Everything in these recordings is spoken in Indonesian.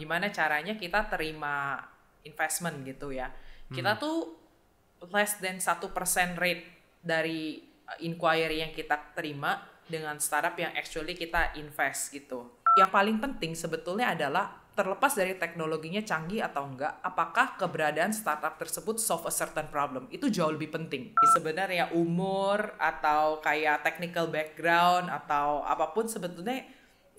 gimana caranya kita terima investment gitu ya. Kita hmm. tuh less than satu persen rate dari eh, inquiry yang kita terima dengan startup yang actually kita invest gitu. Yang paling penting sebetulnya adalah terlepas dari teknologinya canggih atau enggak, apakah keberadaan startup tersebut solve a certain problem? Itu jauh lebih penting. Sebenarnya umur atau kayak technical background atau apapun sebetulnya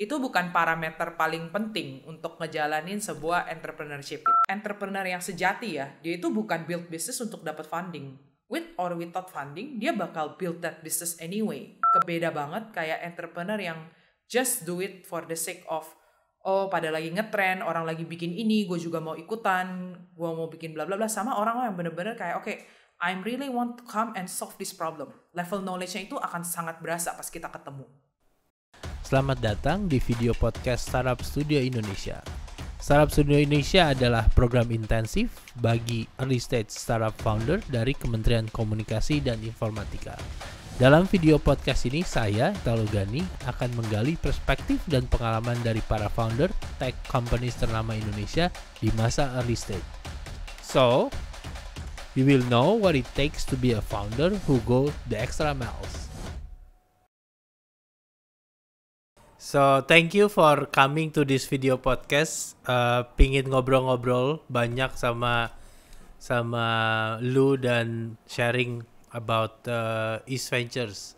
itu bukan parameter paling penting untuk ngejalanin sebuah entrepreneurship. Entrepreneur yang sejati ya, dia itu bukan build business untuk dapat funding. With or without funding, dia bakal build that business anyway. Kebeda banget kayak entrepreneur yang just do it for the sake of oh pada lagi ngetren, orang lagi bikin ini, gue juga mau ikutan, gue mau bikin bla bla bla sama orang yang bener-bener kayak oke okay, I'm really want to come and solve this problem. Level knowledge-nya itu akan sangat berasa pas kita ketemu. Selamat datang di video podcast Startup Studio Indonesia. Startup Studio Indonesia adalah program intensif bagi early stage startup founder dari Kementerian Komunikasi dan Informatika. Dalam video podcast ini, saya, Talogani, akan menggali perspektif dan pengalaman dari para founder tech companies ternama Indonesia di masa early stage. So, you will know what it takes to be a founder who go the extra miles. So thank you for coming to this video podcast. Uh, pingin ngobrol-ngobrol banyak sama sama lu dan sharing about uh, East Ventures.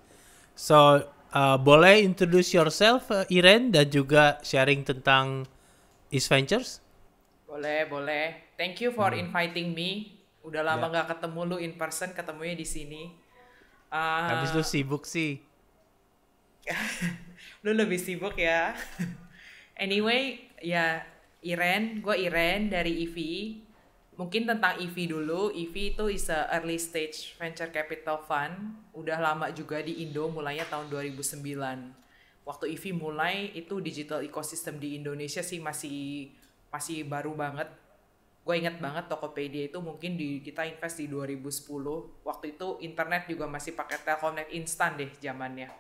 So uh, boleh introduce yourself, uh, Iren, dan juga sharing tentang East Ventures. Boleh, boleh. Thank you for hmm. inviting me. Udah lama yeah. gak ketemu lu in person, ketemunya di sini. Uh, Habis ah. lu sibuk sih lu lebih sibuk ya anyway ya Iren gue Iren dari EV mungkin tentang EV dulu EV itu is a early stage venture capital fund udah lama juga di Indo mulainya tahun 2009 waktu EV mulai itu digital ecosystem di Indonesia sih masih masih baru banget gue inget banget Tokopedia itu mungkin di kita invest di 2010 waktu itu internet juga masih pakai Telkomnet instan deh zamannya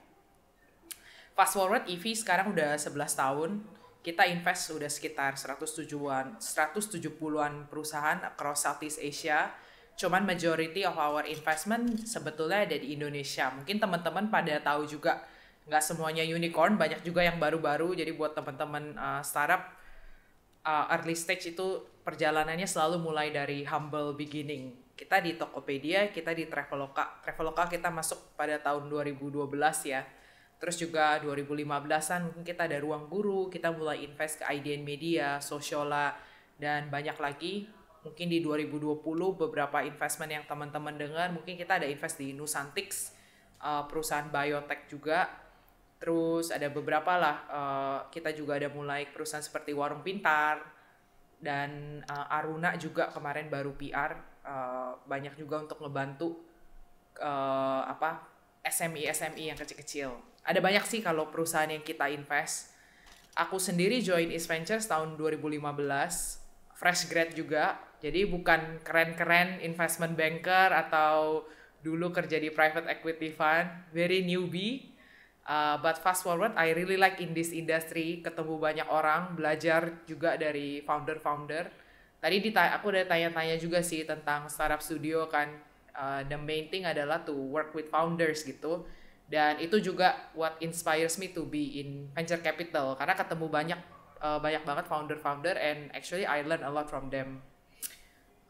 fast forward EV sekarang udah 11 tahun kita invest sudah sekitar 170-an 170-an perusahaan across Southeast Asia cuman majority of our investment sebetulnya ada di Indonesia mungkin teman-teman pada tahu juga nggak semuanya unicorn banyak juga yang baru-baru jadi buat teman-teman uh, startup uh, early stage itu perjalanannya selalu mulai dari humble beginning kita di Tokopedia kita di Traveloka Traveloka kita masuk pada tahun 2012 ya Terus juga 2015-an mungkin kita ada ruang guru, kita mulai invest ke IDN Media, Sosiola, dan banyak lagi. Mungkin di 2020 beberapa investment yang teman-teman dengar, mungkin kita ada invest di Nusantix, eh, perusahaan biotech juga. Terus ada beberapa lah, eh, kita juga ada mulai perusahaan seperti Warung Pintar, dan eh, Aruna juga kemarin baru PR, banyak juga untuk ngebantu apa SMI-SMI yang kecil-kecil ada banyak sih kalau perusahaan yang kita invest. Aku sendiri join East Ventures tahun 2015, fresh grad juga. Jadi bukan keren-keren investment banker atau dulu kerja di private equity fund, very newbie. Uh, but fast forward, I really like in this industry, ketemu banyak orang, belajar juga dari founder-founder. Tadi ditanya, aku udah tanya-tanya juga sih tentang startup studio kan, uh, the main thing adalah to work with founders gitu dan itu juga what inspires me to be in venture capital karena ketemu banyak uh, banyak banget founder-founder and actually I learn a lot from them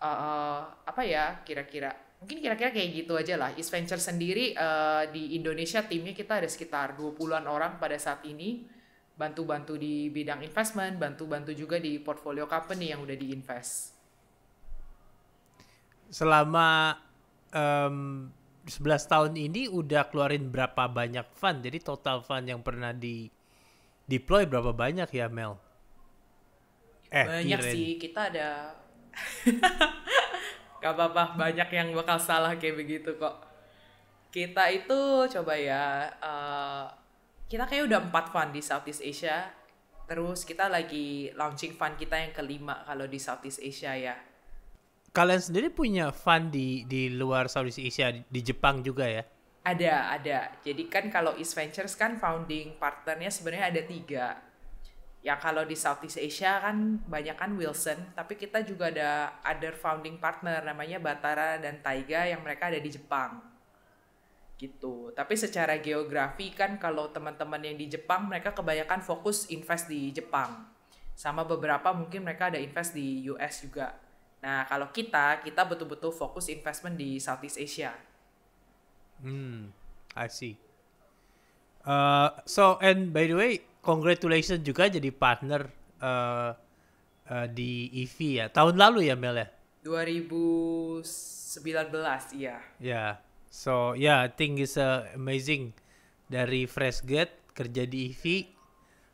uh, apa ya kira-kira mungkin kira-kira kayak gitu aja lah East Venture sendiri uh, di Indonesia timnya kita ada sekitar 20-an orang pada saat ini bantu-bantu di bidang investment, bantu-bantu juga di portfolio company yang udah diinvest. Selama um, 11 tahun ini udah keluarin berapa banyak fund? Jadi total fund yang pernah di deploy berapa banyak ya Mel? Eh, banyak Kiren. sih, kita ada Gak apa-apa, banyak yang bakal salah kayak begitu kok. Kita itu coba ya, uh, kita kayak udah empat fund di Southeast Asia. Terus kita lagi launching fund kita yang kelima kalau di Southeast Asia ya kalian sendiri punya fun di di luar Southeast Asia di, di Jepang juga ya? Ada, ada. Jadi kan kalau East Ventures kan founding partnernya sebenarnya ada tiga. Ya kalau di Southeast Asia kan banyak kan Wilson, tapi kita juga ada other founding partner namanya Batara dan Taiga yang mereka ada di Jepang. Gitu. Tapi secara geografi kan kalau teman-teman yang di Jepang mereka kebanyakan fokus invest di Jepang. Sama beberapa mungkin mereka ada invest di US juga Nah, kalau kita, kita betul-betul fokus investment di Southeast Asia. Hmm, I see. Uh, so, and by the way, congratulations juga jadi partner uh, uh, di EV ya. Tahun lalu ya, Mel ya? 2019, iya. Yeah. yeah. So, yeah, I think it's uh, amazing. Dari fresh Freshgate kerja di EV.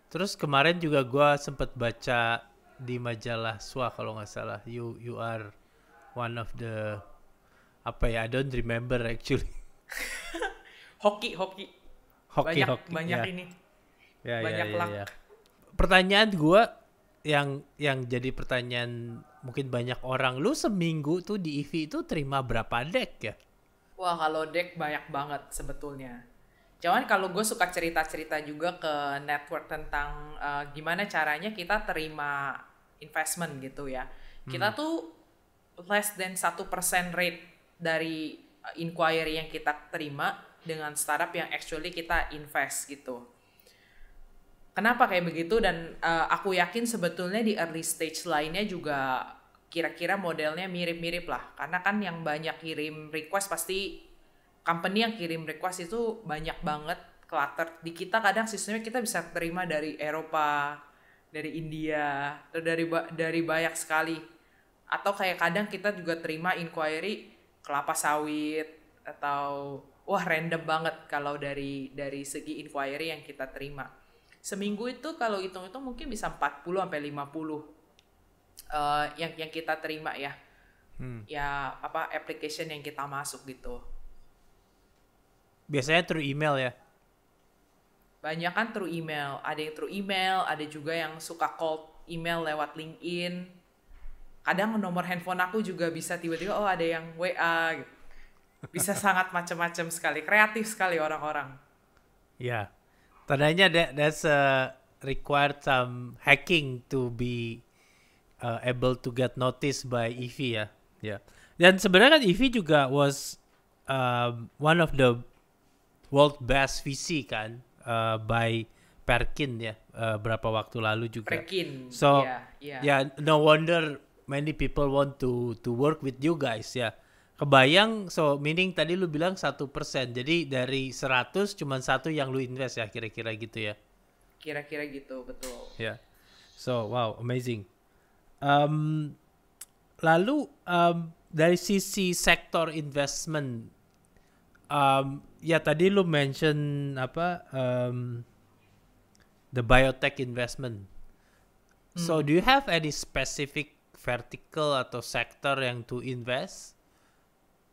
Terus kemarin juga gue sempat baca di majalah SWA kalau nggak salah you you are one of the apa ya I don't remember actually hoki hoki hoki banyak, hoki banyak yeah. ini Yeah, ya, banyak ya, yeah, luck. Yeah. pertanyaan gue yang yang jadi pertanyaan mungkin banyak orang lu seminggu tuh di EV itu terima berapa deck ya wah kalau deck banyak banget sebetulnya Cuman kalau gue suka cerita-cerita juga ke network tentang uh, gimana caranya kita terima investment gitu ya. Kita hmm. tuh less than satu persen rate dari eh, inquiry yang kita terima dengan startup yang actually kita invest gitu. Kenapa kayak begitu dan uh, aku yakin sebetulnya di early stage lainnya juga kira-kira modelnya mirip-mirip lah karena kan yang banyak kirim request pasti company yang kirim request itu banyak banget clutter di kita kadang sistemnya kita bisa terima dari Eropa dari India atau dari dari banyak sekali atau kayak kadang kita juga terima inquiry kelapa sawit atau wah random banget kalau dari dari segi inquiry yang kita terima seminggu itu kalau hitung itu mungkin bisa 40 sampai 50 uh, eh, yang yang kita terima ya hmm. ya apa application yang kita masuk gitu biasanya through email ya banyak kan through email ada yang through email ada juga yang suka call email lewat LinkedIn kadang nomor handphone aku juga bisa tiba-tiba oh ada yang WA gitu. bisa sangat macam-macam sekali kreatif sekali orang-orang ya yeah. tandanya that, that's a required some hacking to be uh, able to get noticed by EV ya ya yeah. dan sebenarnya kan EV juga was um, one of the world best VC kan uh, by Perkin ya uh, berapa waktu lalu juga. Perkin. So yeah, iya. yeah. yeah, no wonder many people want to to work with you guys ya. Yeah. Kebayang so meaning tadi lu bilang satu persen. Jadi dari 100 cuma satu yang lu invest ya kira-kira gitu ya. Kira-kira gitu betul. Ya. Yeah. So wow amazing. Um, lalu um, dari sisi sektor investment um, ya tadi lu mention apa um, the biotech investment. Mm. So hmm. do you have any specific vertical atau sector yang to invest?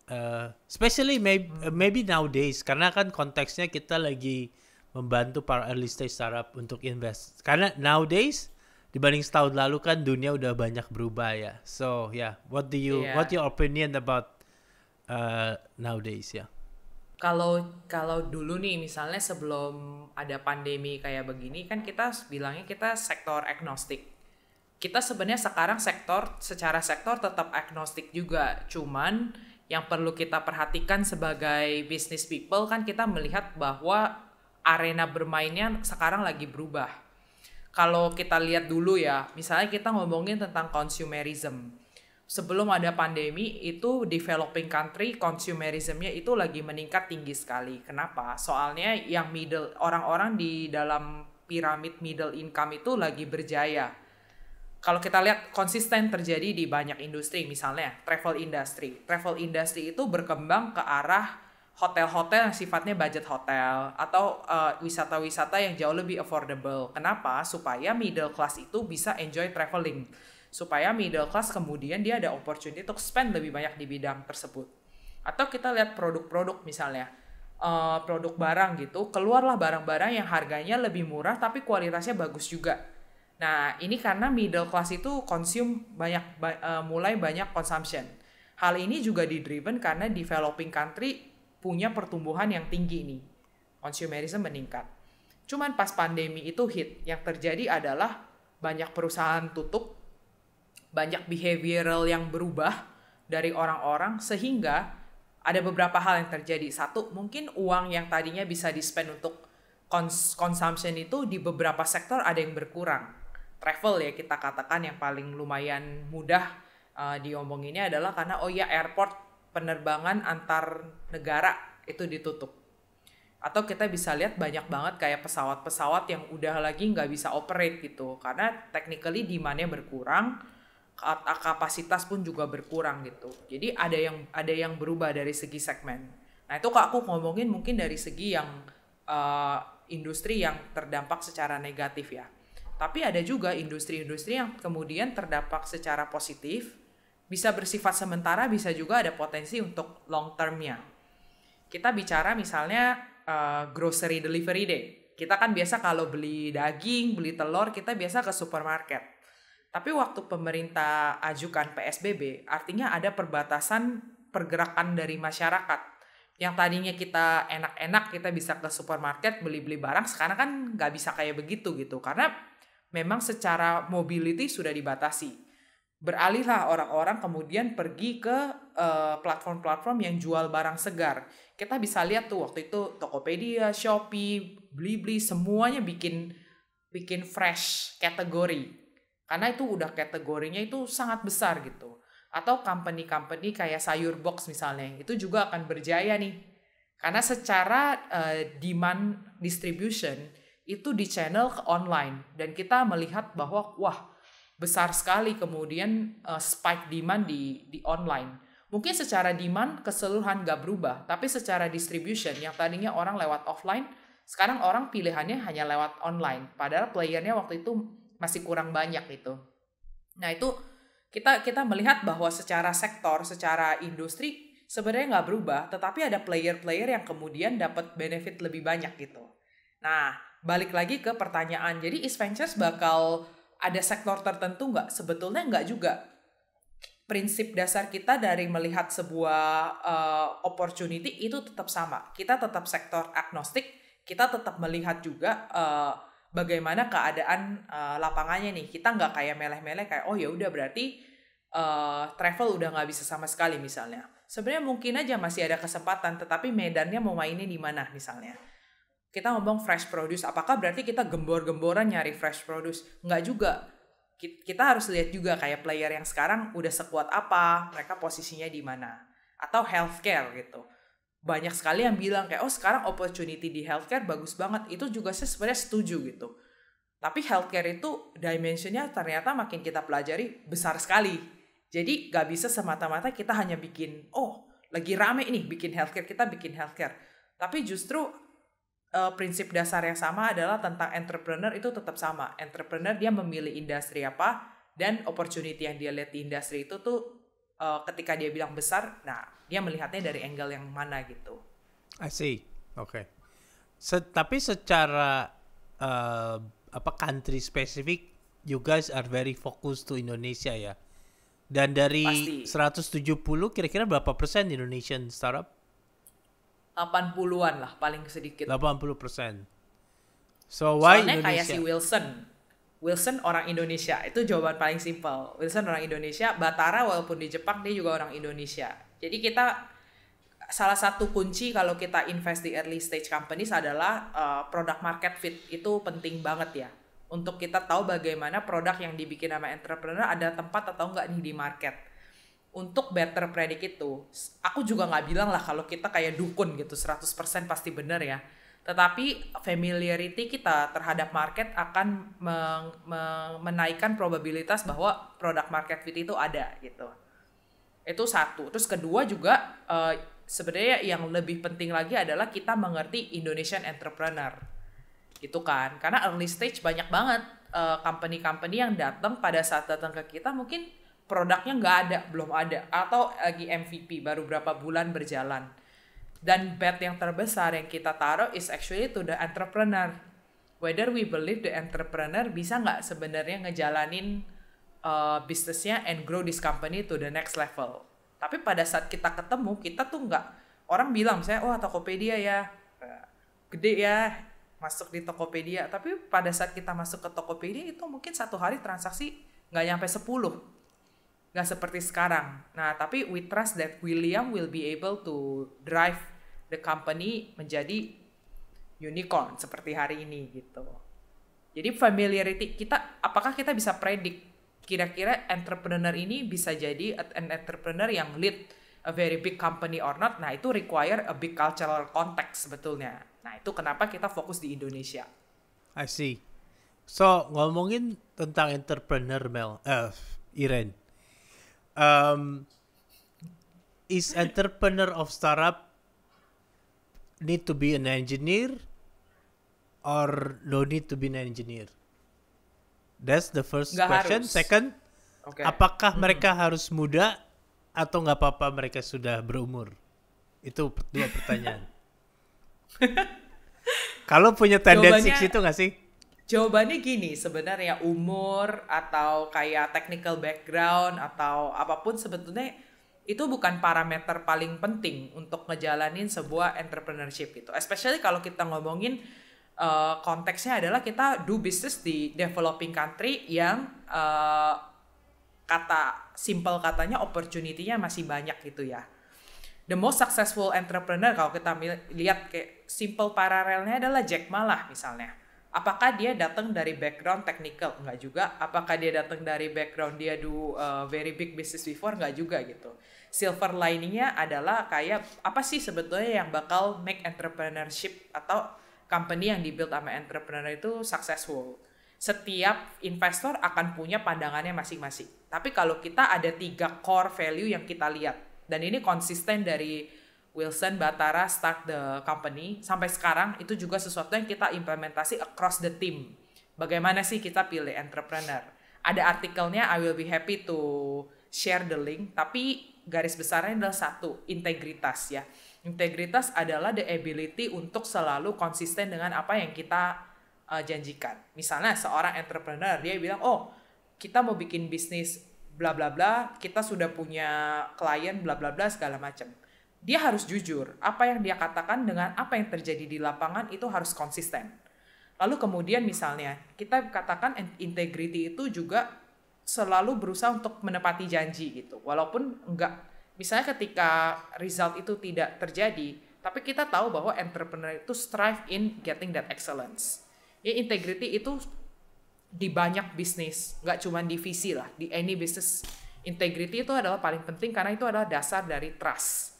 Uh, especially maybe hmm. maybe nowadays karena kan konteksnya kita lagi membantu para early stage startup untuk invest. Karena nowadays dibanding setahun lalu kan dunia udah banyak berubah ya. So yeah, what do you yeah. what your opinion about uh, nowadays ya? Yeah? kalau kalau dulu nih misalnya sebelum ada pandemi kayak begini kan kita bilangnya kita sektor agnostik. Kita sebenarnya sekarang sektor secara sektor tetap agnostik juga, cuman yang perlu kita perhatikan sebagai business people kan kita melihat bahwa arena bermainnya sekarang lagi berubah. Kalau kita lihat dulu ya, misalnya kita ngomongin tentang consumerism sebelum ada pandemi itu developing country consumerismnya itu lagi meningkat tinggi sekali. Kenapa? Soalnya yang middle orang-orang di dalam piramid middle income itu lagi berjaya. Kalau kita lihat konsisten terjadi di banyak industri, misalnya travel industry. Travel industry itu berkembang ke arah hotel-hotel yang sifatnya budget hotel atau eh, wisata-wisata uh, yang jauh lebih affordable. Kenapa? Supaya middle class itu bisa enjoy traveling supaya middle class kemudian dia ada opportunity untuk spend lebih banyak di bidang tersebut. Atau kita lihat produk-produk misalnya, eh, produk barang gitu, keluarlah barang-barang yang harganya lebih murah tapi kualitasnya bagus juga. Nah, ini karena middle class itu consume banyak eh, mulai banyak consumption. Hal ini juga di-driven karena developing country punya pertumbuhan yang tinggi nih. Consumerism meningkat. Cuman pas pandemi itu hit, yang terjadi adalah banyak perusahaan tutup banyak behavioral yang berubah dari orang-orang sehingga ada beberapa hal yang terjadi. Satu, mungkin uang yang tadinya bisa di spend untuk cons consumption itu di beberapa sektor ada yang berkurang. Travel ya kita katakan yang paling lumayan mudah uh, eh, ini adalah karena oh ya airport penerbangan antar negara itu ditutup. Atau kita bisa lihat banyak banget kayak pesawat-pesawat yang udah lagi nggak bisa operate gitu karena technically demandnya berkurang kapasitas pun juga berkurang gitu. Jadi ada yang ada yang berubah dari segi segmen. Nah itu kak aku ngomongin mungkin dari segi yang uh, industri yang terdampak secara negatif ya. Tapi ada juga industri-industri yang kemudian terdampak secara positif, bisa bersifat sementara, bisa juga ada potensi untuk long termnya. Kita bicara misalnya uh, grocery delivery day. Kita kan biasa kalau beli daging, beli telur, kita biasa ke supermarket tapi waktu pemerintah ajukan PSBB, artinya ada perbatasan pergerakan dari masyarakat. Yang tadinya kita enak-enak kita bisa ke supermarket beli-beli barang, sekarang kan nggak bisa kayak begitu gitu. Karena memang secara mobility sudah dibatasi. Beralihlah orang-orang kemudian pergi ke eh, platform-platform uh, yang jual barang segar. Kita bisa lihat tuh waktu itu Tokopedia, Shopee, Blibli semuanya bikin bikin fresh kategori karena itu udah kategorinya itu sangat besar gitu. Atau company-company kayak sayur box misalnya, itu juga akan berjaya nih. Karena secara uh, demand distribution itu di channel ke online dan kita melihat bahwa wah besar sekali kemudian uh, spike demand di di online. Mungkin secara demand keseluruhan gak berubah, tapi secara distribution yang tadinya orang lewat offline, sekarang orang pilihannya hanya lewat online. Padahal playernya waktu itu masih kurang banyak gitu. Nah itu kita kita melihat bahwa secara sektor, secara industri sebenarnya nggak berubah, tetapi ada player-player yang kemudian dapat benefit lebih banyak gitu. Nah balik lagi ke pertanyaan, jadi East Ventures bakal ada sektor tertentu nggak? Sebetulnya nggak juga. Prinsip dasar kita dari melihat sebuah uh, opportunity itu tetap sama. Kita tetap sektor agnostik, kita tetap melihat juga uh, bagaimana keadaan uh, lapangannya nih kita nggak kayak meleh-meleh kayak oh ya udah berarti uh, travel udah nggak bisa sama sekali misalnya sebenarnya mungkin aja masih ada kesempatan tetapi medannya mau mainnya di mana misalnya kita ngomong fresh produce apakah berarti kita gembor-gemboran nyari fresh produce nggak juga kita harus lihat juga kayak player yang sekarang udah sekuat apa mereka posisinya di mana atau healthcare gitu banyak sekali yang bilang kayak oh sekarang opportunity di healthcare bagus banget itu juga saya sebenarnya setuju gitu tapi healthcare itu dimensinya ternyata makin kita pelajari besar sekali jadi gak bisa semata-mata kita hanya bikin oh lagi rame nih bikin healthcare kita bikin healthcare tapi justru uh, prinsip dasar yang sama adalah tentang entrepreneur itu tetap sama entrepreneur dia memilih industri apa dan opportunity yang dia lihat di industri itu tuh uh, ketika dia bilang besar, nah dia melihatnya dari angle yang mana gitu. I see, oke. Okay. Se tapi secara uh, apa country specific, you guys are very focused to Indonesia ya. Dan dari Pasti. 170 kira-kira berapa persen Indonesian startup? 80-an lah paling sedikit. 80 persen. So why Soalnya Indonesia? kayak si Wilson Wilson orang Indonesia itu jawaban paling simpel Wilson orang Indonesia Batara walaupun di Jepang dia juga orang Indonesia jadi kita salah satu kunci kalau kita invest di early stage companies adalah uh, product market fit itu penting banget ya untuk kita tahu bagaimana produk yang dibikin sama entrepreneur ada tempat atau enggak nih di market untuk better predict itu aku juga nggak bilang lah kalau kita kayak dukun gitu 100% pasti benar ya tetapi familiarity kita terhadap market akan meng, meng, menaikkan probabilitas bahwa produk market fit itu ada gitu. Itu satu. Terus kedua juga uh, sebenarnya yang lebih penting lagi adalah kita mengerti Indonesian entrepreneur. Gitu kan. Karena early stage banyak banget uh, company-company yang datang pada saat datang ke kita mungkin produknya nggak ada, belum ada atau lagi MVP baru berapa bulan berjalan dan bet yang terbesar yang kita taruh is actually to the entrepreneur. Whether we believe the entrepreneur bisa nggak sebenarnya ngejalanin uh, bisnisnya and grow this company to the next level. Tapi pada saat kita ketemu, kita tuh nggak, orang bilang saya oh, Tokopedia ya, eh, gede ya, masuk di Tokopedia. Tapi pada saat kita masuk ke Tokopedia itu mungkin satu hari transaksi nggak nyampe 10 nggak seperti sekarang. Nah, tapi we trust that William will be able to drive the company menjadi unicorn seperti hari ini gitu. Jadi familiarity kita, apakah kita bisa predik kira-kira entrepreneur ini bisa jadi an entrepreneur yang lead a very big company or not? Nah itu require a big cultural context sebetulnya. Nah itu kenapa kita fokus di Indonesia. I see. So ngomongin tentang entrepreneur Mel, uh, eh, Iren um, is entrepreneur of startup need to be an engineer or no need to be an engineer? That's the first gak question. Harus. Second, okay. apakah hmm. mereka harus muda atau nggak apa-apa mereka sudah berumur? Itu dua pertanyaan. Kalau punya tendensi Jawabannya... itu nggak sih? Jawabannya gini sebenarnya umur atau kayak technical background atau apapun sebetulnya itu bukan parameter paling penting untuk ngejalanin sebuah entrepreneurship gitu. Especially kalau kita ngomongin uh, konteksnya adalah kita do business di developing country yang uh, kata simple katanya opportunity-nya masih banyak gitu ya. The most successful entrepreneur kalau kita lihat kayak simple paralelnya adalah Jack Ma lah misalnya apakah dia datang dari background technical nggak juga apakah dia datang dari background dia do uh, very big business before nggak juga gitu silver liningnya adalah kayak apa sih sebetulnya yang bakal make entrepreneurship atau company yang dibuild sama entrepreneur itu successful setiap investor akan punya pandangannya masing-masing tapi kalau kita ada tiga core value yang kita lihat dan ini konsisten dari Wilson Batara start the company sampai sekarang itu juga sesuatu yang kita implementasi across the team. Bagaimana sih kita pilih entrepreneur? Ada artikelnya I will be happy to share the link tapi garis besarnya adalah satu, integritas ya. Integritas adalah the ability untuk selalu konsisten dengan apa yang kita uh, janjikan. Misalnya seorang entrepreneur dia bilang, "Oh, kita mau bikin bisnis bla bla bla, kita sudah punya klien bla bla bla segala macam." dia harus jujur. Apa yang dia katakan dengan apa yang terjadi di lapangan itu harus konsisten. Lalu kemudian misalnya, kita katakan integrity itu juga selalu berusaha untuk menepati janji gitu. Walaupun enggak, misalnya ketika result itu tidak terjadi, tapi kita tahu bahwa entrepreneur itu strive in getting that excellence. Ya, integrity itu di banyak bisnis, enggak cuma di visi lah, di any business. Integrity itu adalah paling penting karena itu adalah dasar dari trust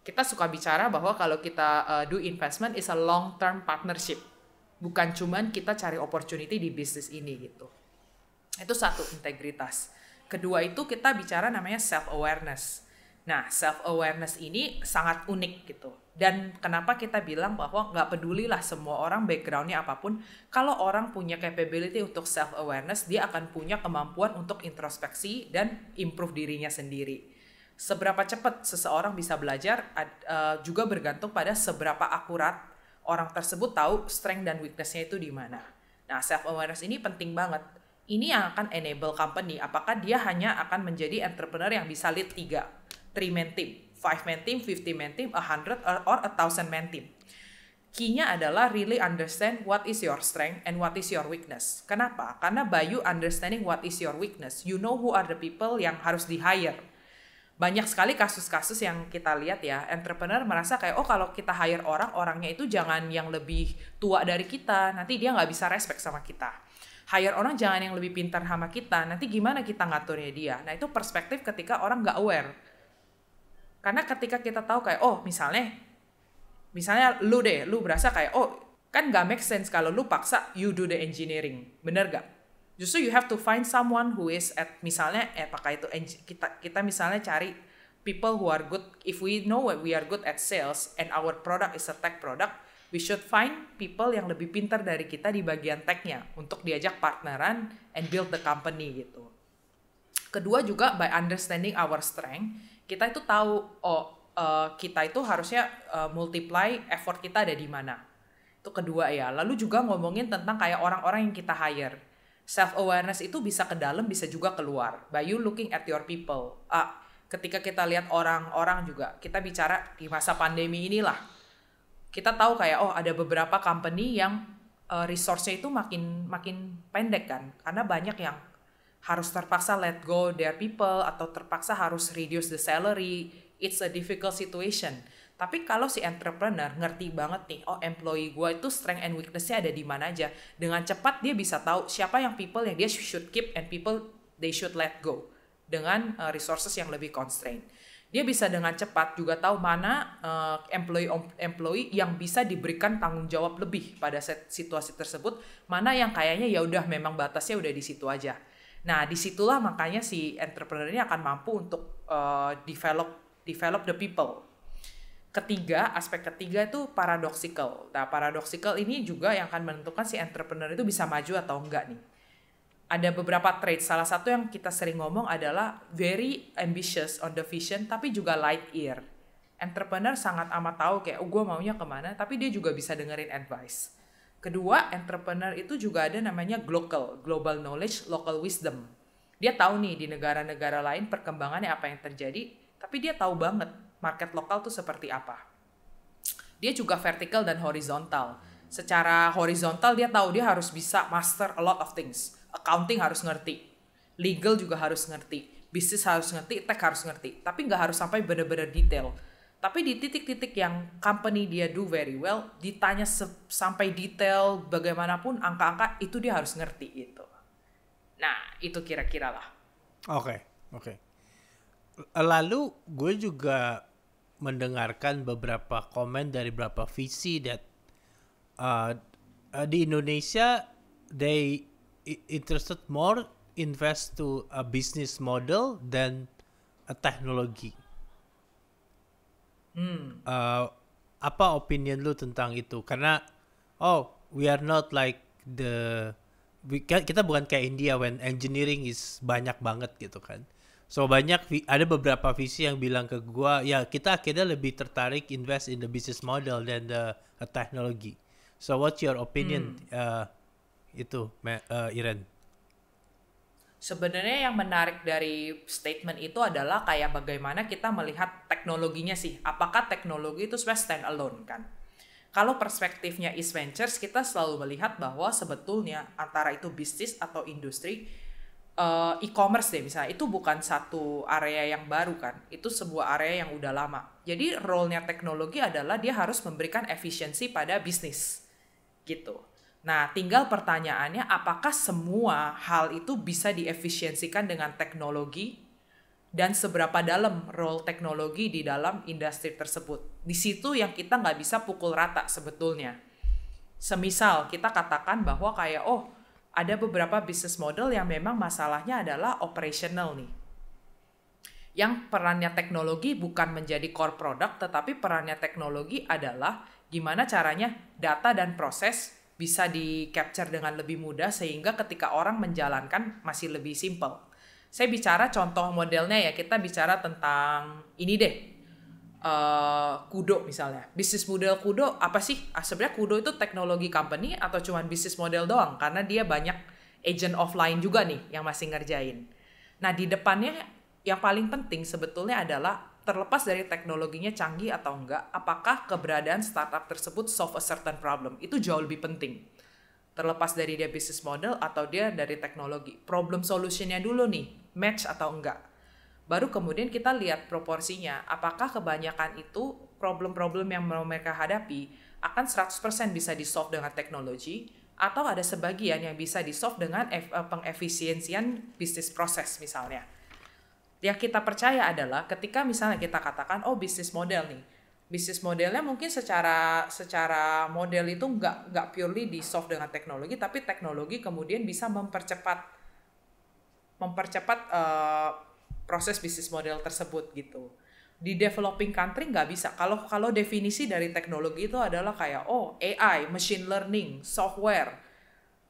kita suka bicara bahwa kalau kita uh, do investment is a long term partnership. Bukan cuman kita cari opportunity di bisnis ini gitu. Itu satu integritas. Kedua itu kita bicara namanya self awareness. Nah, self awareness ini sangat unik gitu. Dan kenapa kita bilang bahwa nggak pedulilah semua orang backgroundnya apapun, kalau orang punya capability untuk self awareness, dia akan punya kemampuan untuk introspeksi dan improve dirinya sendiri seberapa cepat seseorang bisa belajar uh, juga bergantung pada seberapa akurat orang tersebut tahu strength dan weaknessnya itu di mana. Nah, self awareness ini penting banget. Ini yang akan enable company apakah dia hanya akan menjadi entrepreneur yang bisa lead 3, 3 man team, 5 man team, 50 man team, 100 or, or 1000 man team. Key-nya adalah really understand what is your strength and what is your weakness. Kenapa? Karena by you understanding what is your weakness, you know who are the people yang harus di hire banyak sekali kasus-kasus yang kita lihat ya entrepreneur merasa kayak oh kalau kita hire orang orangnya itu jangan yang lebih tua dari kita nanti dia nggak bisa respect sama kita hire orang jangan yang lebih pintar sama kita nanti gimana kita ngaturnya dia nah itu perspektif ketika orang nggak aware karena ketika kita tahu kayak oh misalnya misalnya lu deh lu berasa kayak oh kan nggak make sense kalau lu paksa you do the engineering bener gak justru you have to find someone who is at misalnya eh pakai itu kita kita misalnya cari people who are good if we know what we are good at sales and our product is a tech product we should find people yang lebih pintar dari kita di bagian technya untuk diajak partneran and build the company gitu kedua juga by understanding our strength kita itu tahu oh uh, kita itu harusnya uh, multiply effort kita ada di mana itu kedua ya lalu juga ngomongin tentang kayak orang-orang yang kita hire self awareness itu bisa ke dalam bisa juga keluar by you looking at your people uh, ketika kita lihat orang-orang juga kita bicara di masa pandemi inilah kita tahu kayak oh ada beberapa company yang uh, resource-nya itu makin makin pendek kan karena banyak yang harus terpaksa let go their people atau terpaksa harus reduce the salary it's a difficult situation tapi kalau si entrepreneur ngerti banget nih, oh employee gue itu strength and weaknessnya ada di mana aja. Dengan cepat dia bisa tahu siapa yang people yang dia should keep and people they should let go dengan eh, resources yang lebih constrained. Dia bisa dengan cepat juga tahu mana eh, employee employee employee yang bisa diberikan tanggung jawab lebih pada situasi tersebut, mana yang kayaknya ya udah memang batasnya udah di situ aja. Nah, disitulah makanya si entrepreneur ini akan mampu untuk uh, develop develop the people ketiga, aspek ketiga itu paradoxical. Nah, paradoxical ini juga yang akan menentukan si entrepreneur itu bisa maju atau enggak nih. Ada beberapa trait. Salah satu yang kita sering ngomong adalah very ambitious on the vision, tapi juga light ear. Entrepreneur sangat amat tahu kayak, oh gue maunya kemana, tapi dia juga bisa dengerin advice. Kedua, entrepreneur itu juga ada namanya global, global knowledge, local wisdom. Dia tahu nih di negara-negara lain perkembangannya apa yang terjadi, tapi dia tahu banget market lokal tuh seperti apa. Dia juga vertikal dan horizontal. Secara horizontal dia tahu dia harus bisa master a lot of things. Accounting harus ngerti. Legal juga harus ngerti. Bisnis harus ngerti, tech harus ngerti. Tapi nggak harus sampai benar-benar detail. Tapi di titik-titik yang company dia do very well, ditanya sampai detail bagaimanapun angka-angka itu dia harus ngerti itu. Nah, itu kira-kira lah. Oke, okay, oke. Okay lalu gue juga mendengarkan beberapa komen dari beberapa visi that uh, uh, di Indonesia they interested more invest to a business model than a technology. Hmm. Uh, apa opinion lu tentang itu? Karena oh we are not like the we, kita bukan kayak India when engineering is banyak banget gitu kan. So banyak ada beberapa visi yang bilang ke gua ya kita akhirnya lebih tertarik invest in the business model than the uh, technology. So what's your opinion hmm. uh, itu uh, Iren? Sebenarnya yang menarik dari statement itu adalah kayak bagaimana kita melihat teknologinya sih. Apakah teknologi itu sebenarnya stand alone kan? Kalau perspektifnya is Ventures kita selalu melihat bahwa sebetulnya antara itu bisnis atau industri uh, e-commerce deh misalnya itu bukan satu area yang baru kan itu sebuah area yang udah lama jadi role-nya teknologi adalah dia harus memberikan efisiensi pada bisnis gitu nah tinggal pertanyaannya apakah semua hal itu bisa diefisiensikan dengan teknologi dan seberapa dalam role teknologi di dalam industri tersebut di situ yang kita nggak bisa pukul rata sebetulnya semisal kita katakan bahwa kayak oh ada beberapa bisnis model yang memang masalahnya adalah operational nih. Yang perannya teknologi bukan menjadi core product, tetapi perannya teknologi adalah gimana caranya data dan proses bisa di capture dengan lebih mudah sehingga ketika orang menjalankan masih lebih simple. Saya bicara contoh modelnya ya, kita bicara tentang ini deh, uh, Kudo misalnya. Bisnis model Kudo apa sih? Ah, sebenarnya Kudo itu teknologi company atau cuman bisnis model doang? Karena dia banyak agent offline juga nih yang masih ngerjain. Nah di depannya yang paling penting sebetulnya adalah terlepas dari teknologinya canggih atau enggak, apakah keberadaan startup tersebut solve a certain problem? Itu jauh lebih penting. Terlepas dari dia bisnis model atau dia dari teknologi. Problem solutionnya dulu nih, match atau enggak baru kemudian kita lihat proporsinya apakah kebanyakan itu problem-problem yang mereka hadapi akan 100% bisa di solve dengan teknologi atau ada sebagian yang bisa di solve dengan eh, pengefisiensian bisnis proses misalnya. Yang kita percaya adalah ketika misalnya kita katakan oh bisnis model nih, bisnis modelnya mungkin secara secara model itu nggak nggak purely di solve dengan teknologi, tapi teknologi kemudian bisa mempercepat mempercepat uh, proses bisnis model tersebut gitu di developing country nggak bisa. Kalau kalau definisi dari teknologi itu adalah kayak oh AI, machine learning, software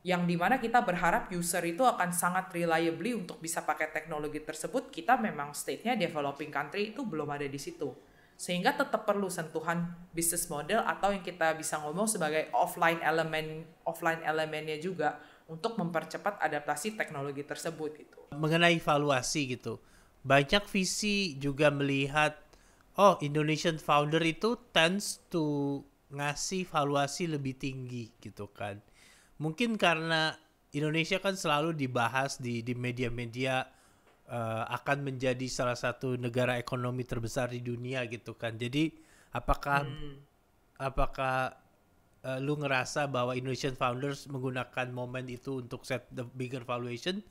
yang dimana kita berharap user itu akan sangat reliably untuk bisa pakai teknologi tersebut, kita memang state-nya developing country itu belum ada di situ. Sehingga tetap perlu sentuhan bisnis model atau yang kita bisa ngomong sebagai offline elemen offline elemennya juga untuk mempercepat adaptasi teknologi tersebut gitu Mengenai valuasi gitu banyak visi juga melihat oh Indonesian founder itu tends to ngasih valuasi lebih tinggi gitu kan. Mungkin karena Indonesia kan selalu dibahas di di media-media uh, akan menjadi salah satu negara ekonomi terbesar di dunia gitu kan. Jadi apakah hmm. apakah uh, lu ngerasa bahwa Indonesian founders menggunakan momen itu untuk set the bigger valuation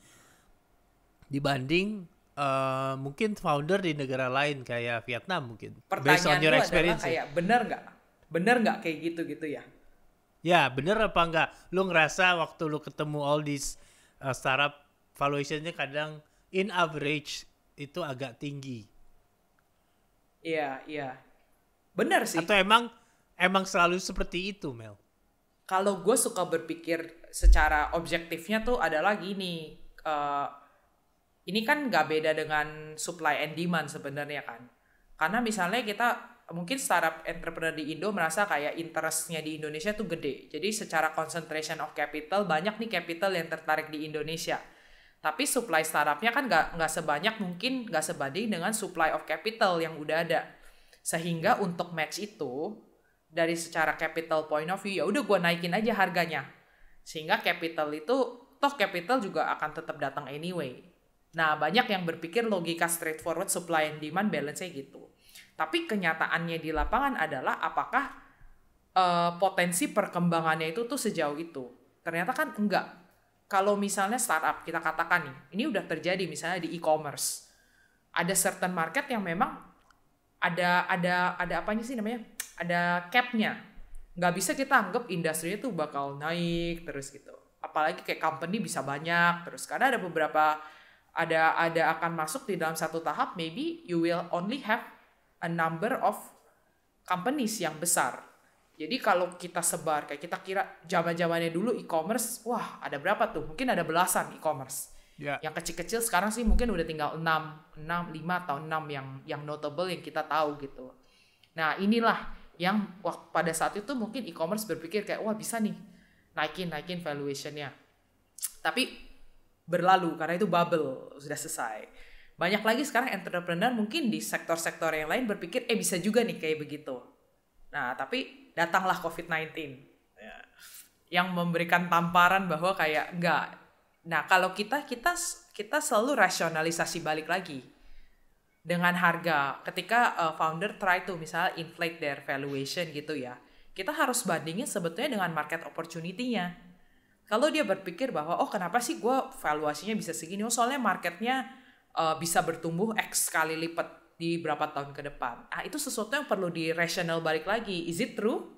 dibanding uh, mungkin founder di negara lain kayak Vietnam mungkin. Pertanyaan Based on your experience. kayak bener nggak? bener nggak kayak gitu gitu ya? Ya bener apa enggak? Lu ngerasa waktu lu ketemu all these uh, startup valuationnya kadang in average itu agak tinggi. Iya iya, benar sih. Atau emang emang selalu seperti itu Mel? Kalau gue suka berpikir secara objektifnya tuh adalah gini. Uh, eh, ini kan nggak beda dengan supply and demand sebenarnya kan. Karena misalnya kita mungkin startup entrepreneur di Indo merasa kayak interestnya di Indonesia tuh gede. Jadi secara concentration of capital banyak nih capital yang tertarik di Indonesia. Tapi supply startupnya kan nggak nggak sebanyak mungkin nggak sebanding dengan supply of capital yang udah ada. Sehingga untuk match itu dari secara capital point of view ya udah gue naikin aja harganya. Sehingga capital itu toh capital juga akan tetap datang anyway Nah, banyak yang berpikir logika straightforward supply and demand balance-nya gitu. Tapi kenyataannya di lapangan adalah apakah uh, potensi perkembangannya itu tuh sejauh itu? Ternyata kan enggak. Kalau misalnya startup, kita katakan nih, ini udah terjadi misalnya di e-commerce. Ada certain market yang memang ada ada ada apanya sih namanya? Ada capnya. Nggak bisa kita anggap industri itu bakal naik terus gitu. Apalagi kayak company bisa banyak terus. Karena ada beberapa ada ada akan masuk di dalam satu tahap maybe you will only have a number of companies yang besar. Jadi kalau kita sebar kayak kita kira zaman-zamannya dulu e-commerce, wah ada berapa tuh? Mungkin ada belasan e-commerce. Yeah. Yang kecil-kecil sekarang sih mungkin udah tinggal 6, 6, 5 atau 6 yang yang notable yang kita tahu gitu. Nah, inilah yang pada saat itu mungkin e-commerce berpikir kayak wah bisa nih naikin naikin valuationnya. Tapi berlalu karena itu bubble sudah selesai. Banyak lagi sekarang entrepreneur mungkin di sektor-sektor yang lain berpikir eh bisa juga nih kayak begitu. Nah, tapi datanglah COVID-19 ya. yang memberikan tamparan bahwa kayak enggak. Nah, kalau kita kita kita selalu rasionalisasi balik lagi dengan harga. Ketika uh, founder try to misalnya inflate their valuation gitu ya, kita harus bandingin sebetulnya dengan market opportunity-nya kalau dia berpikir bahwa oh kenapa sih gue valuasinya bisa segini? Oh soalnya marketnya uh, bisa bertumbuh x kali lipat di berapa tahun ke depan. Ah itu sesuatu yang perlu di rational balik lagi. Is it true?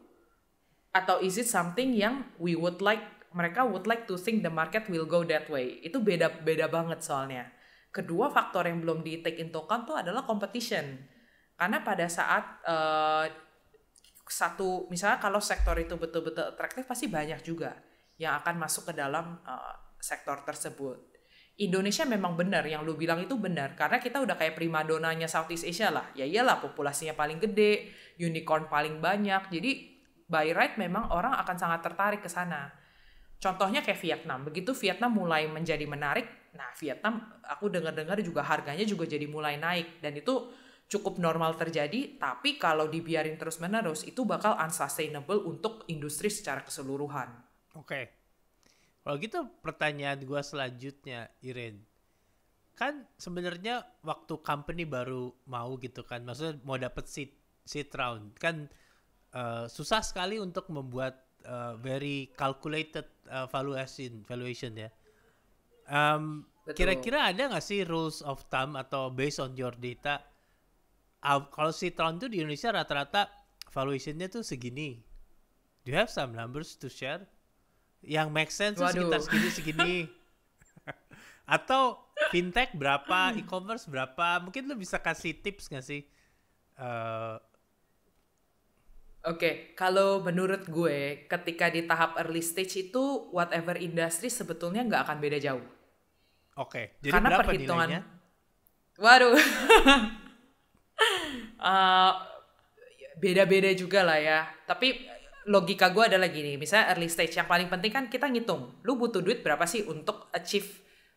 Atau is it something yang we would like mereka would like to think the market will go that way? Itu beda beda banget soalnya. Kedua faktor yang belum di take into account tuh adalah competition. Karena pada saat uh, satu misalnya kalau sektor itu betul-betul atraktif pasti banyak juga yang akan masuk ke dalam uh, sektor tersebut. Indonesia memang benar yang lu bilang itu benar karena kita udah kayak primadonanya Southeast Asia lah. Ya iyalah populasinya paling gede, unicorn paling banyak. Jadi by right memang orang akan sangat tertarik ke sana. Contohnya kayak Vietnam. Begitu Vietnam mulai menjadi menarik, nah Vietnam aku dengar-dengar juga harganya juga jadi mulai naik dan itu cukup normal terjadi, tapi kalau dibiarin terus-menerus itu bakal unsustainable untuk industri secara keseluruhan. Oke. Okay. Kalau gitu pertanyaan gue selanjutnya, Irene. Kan sebenarnya waktu company baru mau gitu kan, maksudnya mau dapet seat, seat round. Kan uh, susah sekali untuk membuat uh, very calculated uh, valuation, valuation ya. Um, kira-kira ada nggak sih rules of thumb atau based on your data? Uh, kalau seat round tuh di Indonesia rata-rata valuationnya tuh segini. Do you have some numbers to share? Yang make sense Waduh. sekitar segini segini. Atau fintech berapa, hmm. e-commerce berapa? Mungkin lu bisa kasih tips nggak sih? Uh, Oke, okay, kalau menurut gue, ketika di tahap early stage itu, whatever industry sebetulnya nggak akan beda jauh. Oke, okay, jadi Karena berapa perhitungan, nilainya? Waduh, uh, beda-beda juga lah ya. Tapi logika gue adalah gini, misalnya early stage yang paling penting kan kita ngitung, lu butuh duit berapa sih untuk achieve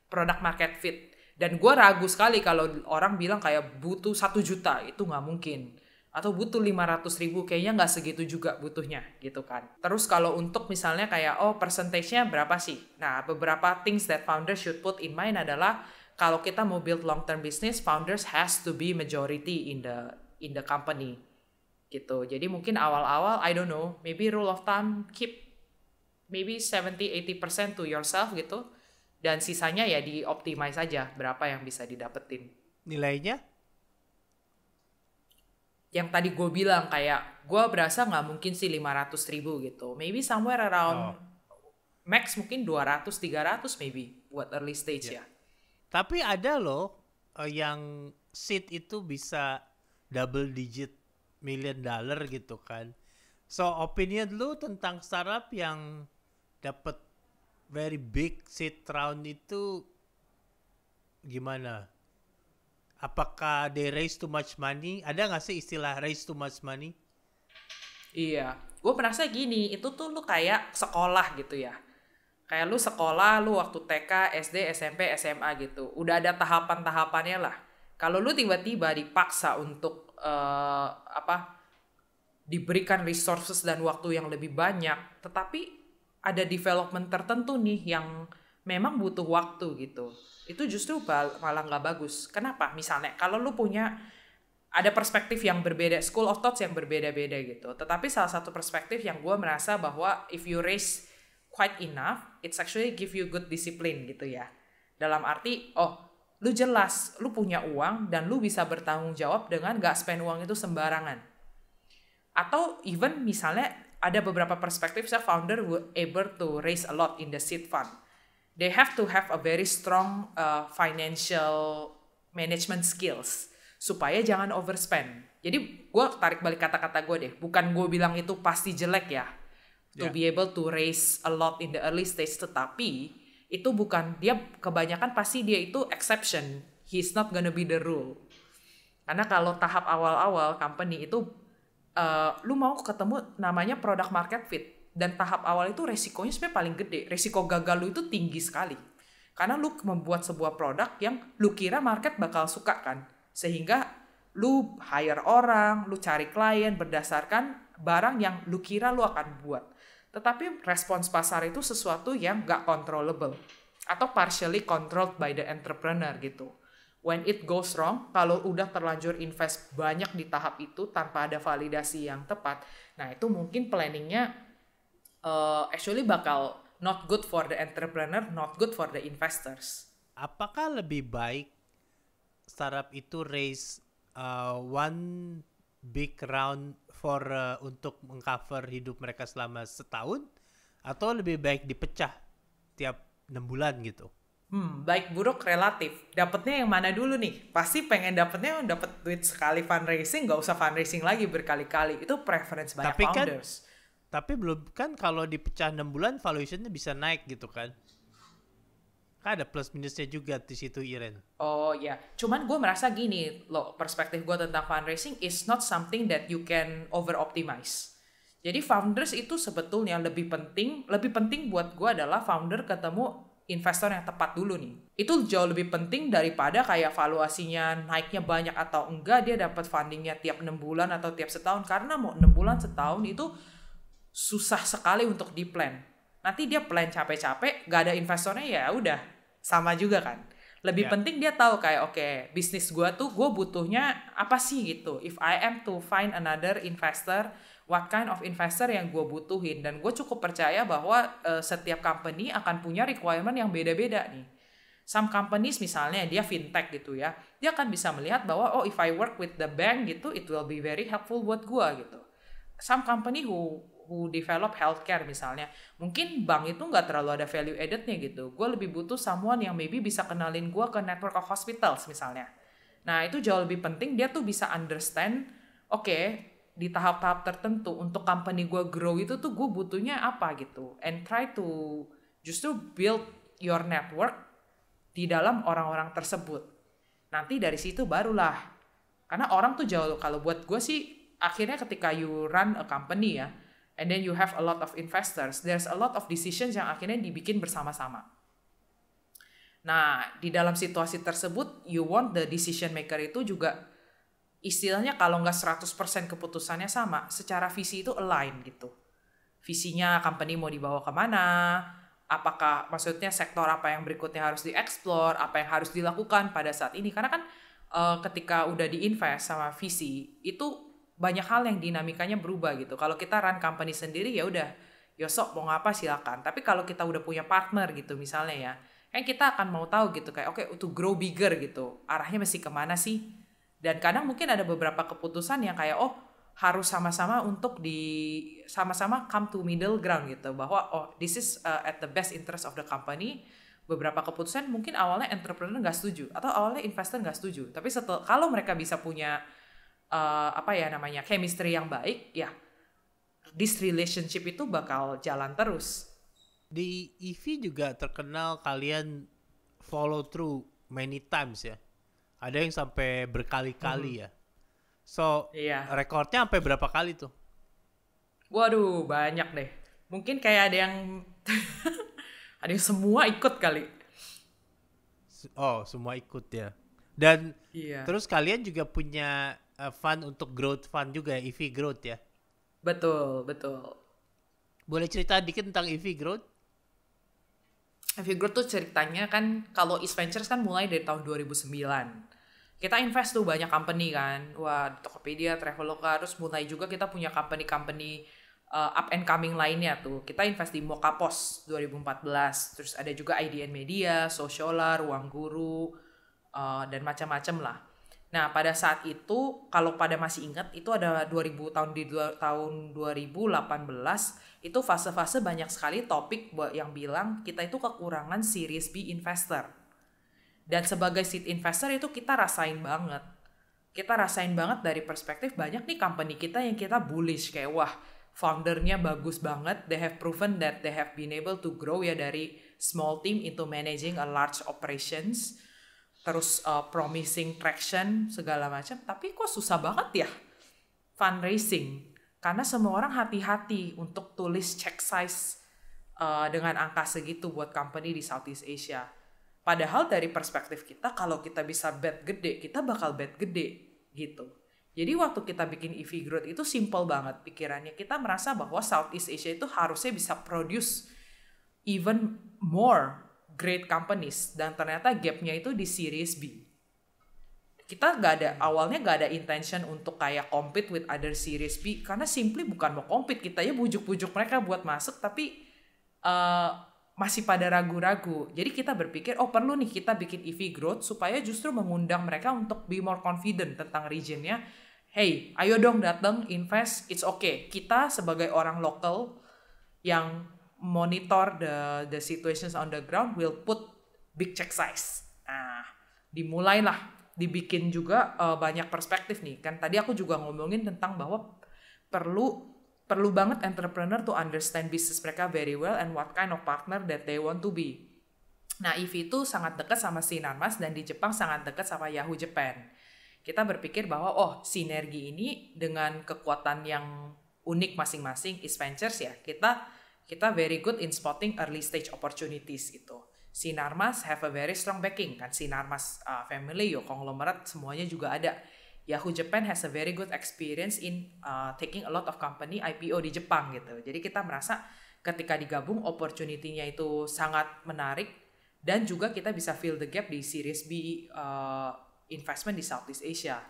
product market fit. Dan gue ragu sekali kalau orang bilang kayak butuh satu juta, itu nggak mungkin. Atau butuh lima ratus ribu, kayaknya nggak segitu juga butuhnya gitu kan. Terus kalau untuk misalnya kayak, oh persentasenya berapa sih? Nah, beberapa things that founders should put in mind adalah kalau kita mau build long term business, founders has to be majority in the in the company gitu. Jadi mungkin awal-awal I don't know, maybe rule of thumb keep maybe 70-80% to yourself gitu dan sisanya ya di optimize aja berapa yang bisa didapetin. Nilainya? Yang tadi gue bilang kayak gue berasa nggak mungkin sih 500 ribu gitu. Maybe somewhere around oh. max mungkin 200-300 maybe buat early stage yeah. ya. Tapi ada loh eh, yang seat itu bisa double digit million dollar gitu kan. So opinion lu tentang startup yang dapat very big seed round itu gimana? Apakah they raise too much money? Ada nggak sih istilah raise too much money? Iya, gue merasa gini, itu tuh lu kayak sekolah gitu ya kayak lu sekolah lu waktu TK, SD, SMP, SMA gitu. Udah ada tahapan-tahapannya lah. Kalau lu tiba-tiba dipaksa untuk uh, apa diberikan resources dan waktu yang lebih banyak, tetapi ada development tertentu nih yang memang butuh waktu gitu. Itu justru malah nggak bagus. Kenapa? Misalnya kalau lu punya ada perspektif yang berbeda, school of thoughts yang berbeda-beda gitu. Tetapi salah satu perspektif yang gue merasa bahwa if you raise quite enough, it's actually give you good discipline gitu ya. Dalam arti, oh lu jelas lu punya uang dan lu bisa bertanggung jawab dengan gak spend uang itu sembarangan atau even misalnya ada beberapa perspektif saya founder were able to raise a lot in the seed fund they have to have a very strong uh, financial management skills supaya jangan overspend jadi gue tarik balik kata-kata gue deh bukan gue bilang itu pasti jelek ya to yeah. be able to raise a lot in the early stage tetapi itu bukan dia kebanyakan pasti dia itu exception he's not gonna be the rule karena kalau tahap awal-awal company itu uh, lu mau ketemu namanya product market fit dan tahap awal itu resikonya sebenarnya paling gede resiko gagal lu itu tinggi sekali karena lu membuat sebuah produk yang lu kira market bakal suka kan sehingga lu hire orang lu cari klien berdasarkan barang yang lu kira lu akan buat tetapi respons pasar itu sesuatu yang nggak controllable atau partially controlled by the entrepreneur gitu. When it goes wrong, kalau udah terlanjur invest banyak di tahap itu tanpa ada validasi yang tepat, nah itu mungkin planningnya uh, actually bakal not good for the entrepreneur, not good for the investors. Apakah lebih baik startup itu raise uh, one big round for uh, untuk mengcover hidup mereka selama setahun atau lebih baik dipecah tiap enam bulan gitu? Hmm, baik buruk relatif. Dapatnya yang mana dulu nih? Pasti pengen dapatnya dapat duit sekali fundraising, nggak usah fundraising lagi berkali-kali. Itu preference banyak tapi kan founders. Kan, tapi belum kan kalau dipecah enam bulan valuationnya bisa naik gitu kan? kan ada plus minusnya juga di situ Iren. Oh ya, yeah. cuman gue merasa gini loh perspektif gue tentang fundraising is not something that you can over optimize. Jadi founders itu sebetulnya lebih penting, lebih penting buat gue adalah founder ketemu investor yang tepat dulu nih. Itu jauh lebih penting daripada kayak valuasinya naiknya banyak atau enggak dia dapat fundingnya tiap enam bulan atau tiap setahun karena mau enam bulan setahun itu susah sekali untuk di plan. Nanti dia plan capek-capek, gak ada investornya ya udah sama juga kan lebih yeah. penting dia tahu kayak oke okay, bisnis gue tuh gue butuhnya apa sih gitu if I am to find another investor what kind of investor yang gue butuhin dan gue cukup percaya bahwa uh, setiap company akan punya requirement yang beda-beda nih some companies misalnya dia fintech gitu ya dia akan bisa melihat bahwa oh if I work with the bank gitu it will be very helpful buat gue gitu some company who who develop healthcare misalnya, mungkin bank itu nggak terlalu ada value addednya gitu. Gue lebih butuh someone yang maybe bisa kenalin gue ke network of hospitals misalnya. Nah itu jauh lebih penting dia tuh bisa understand, oke okay, di tahap-tahap tertentu untuk company gue grow itu tuh gue butuhnya apa gitu. And try to justru build your network di dalam orang-orang tersebut. Nanti dari situ barulah. Karena orang tuh jauh, kalau buat gue sih akhirnya ketika you run a company ya, and then you have a lot of investors, there's a lot of decisions yang akhirnya dibikin bersama-sama. Nah, di dalam situasi tersebut, you want the decision maker itu juga istilahnya kalau nggak 100% keputusannya sama, secara visi itu align gitu. Visinya company mau dibawa kemana, apakah maksudnya sektor apa yang berikutnya harus dieksplor, apa yang harus dilakukan pada saat ini. Karena kan uh, ketika udah diinvest sama visi, itu banyak hal yang dinamikanya berubah gitu. Kalau kita run company sendiri ya udah Yosok mau ngapa silakan. Tapi kalau kita udah punya partner gitu misalnya ya, kan kita akan mau tahu gitu kayak oke okay, to grow bigger gitu. Arahnya mesti kemana sih? Dan kadang mungkin ada beberapa keputusan yang kayak oh harus sama-sama untuk di sama-sama come to middle ground gitu bahwa oh this is uh, at the best interest of the company beberapa keputusan mungkin awalnya entrepreneur nggak setuju atau awalnya investor nggak setuju tapi setel, kalau mereka bisa punya uh, apa ya namanya chemistry yang baik ya this relationship itu bakal jalan terus di EV juga terkenal kalian follow through many times ya ada yang sampai berkali-kali hmm. ya so iya. rekornya sampai berapa kali tuh waduh banyak deh mungkin kayak ada yang ada yang semua ikut kali oh semua ikut ya dan iya. terus kalian juga punya uh, eh, fund untuk growth fund juga ya, EV growth ya. Betul, betul. Boleh cerita dikit tentang EV growth? EV growth tuh ceritanya kan kalau East Ventures kan mulai dari tahun 2009. Kita invest tuh banyak company kan. Wah, Tokopedia, Traveloka, terus mulai juga kita punya company-company uh, up and coming lainnya tuh. Kita invest di Moka Post 2014, terus ada juga IDN Media, Sociola, Ruang Guru, uh, eh, dan macam-macam lah. Nah, pada saat itu kalau pada masih ingat itu ada 2000 tahun di dua, tahun 2018 itu fase-fase banyak sekali topik yang bilang kita itu kekurangan series B investor. Dan sebagai seed investor itu kita rasain banget. Kita rasain banget dari perspektif banyak nih company kita yang kita bullish kayak wah foundernya bagus banget. They have proven that they have been able to grow ya dari small team into managing a large operations terus uh, promising traction segala macam tapi kok susah banget ya fundraising karena semua orang hati-hati untuk tulis check size uh, dengan angka segitu buat company di Southeast Asia padahal dari perspektif kita kalau kita bisa bet gede kita bakal bet gede gitu jadi waktu kita bikin EV growth itu simple banget pikirannya kita merasa bahwa Southeast Asia itu harusnya bisa produce even more great companies dan ternyata gapnya itu di Series B. Kita gak ada awalnya gak ada intention untuk kayak compete with other Series B karena simply bukan mau compete kita ya bujuk-bujuk mereka buat masuk tapi uh, masih pada ragu-ragu. Jadi kita berpikir oh perlu nih kita bikin EV growth supaya justru mengundang mereka untuk be more confident tentang regionnya. Hey, ayo dong datang invest, it's okay. Kita sebagai orang lokal yang monitor the the situations on the ground will put big check size. Nah, dimulailah dibikin juga uh, banyak perspektif nih. Kan tadi aku juga ngomongin tentang bahwa perlu perlu banget entrepreneur to understand business mereka very well and what kind of partner that they want to be. Nah, IF itu sangat dekat sama Sinarmas dan di Jepang sangat dekat sama Yahoo Japan. Kita berpikir bahwa oh, sinergi ini dengan kekuatan yang unik masing-masing is ventures ya. Kita kita very good in spotting early stage opportunities itu. Sinarmas have a very strong backing kan Sinarmas uh, family yo konglomerat semuanya juga ada. Yahoo Japan has a very good experience in uh, taking a lot of company IPO di Jepang gitu. Jadi kita merasa ketika digabung opportunity-nya itu sangat menarik dan juga kita bisa fill the gap di series B uh, investment di Southeast Asia.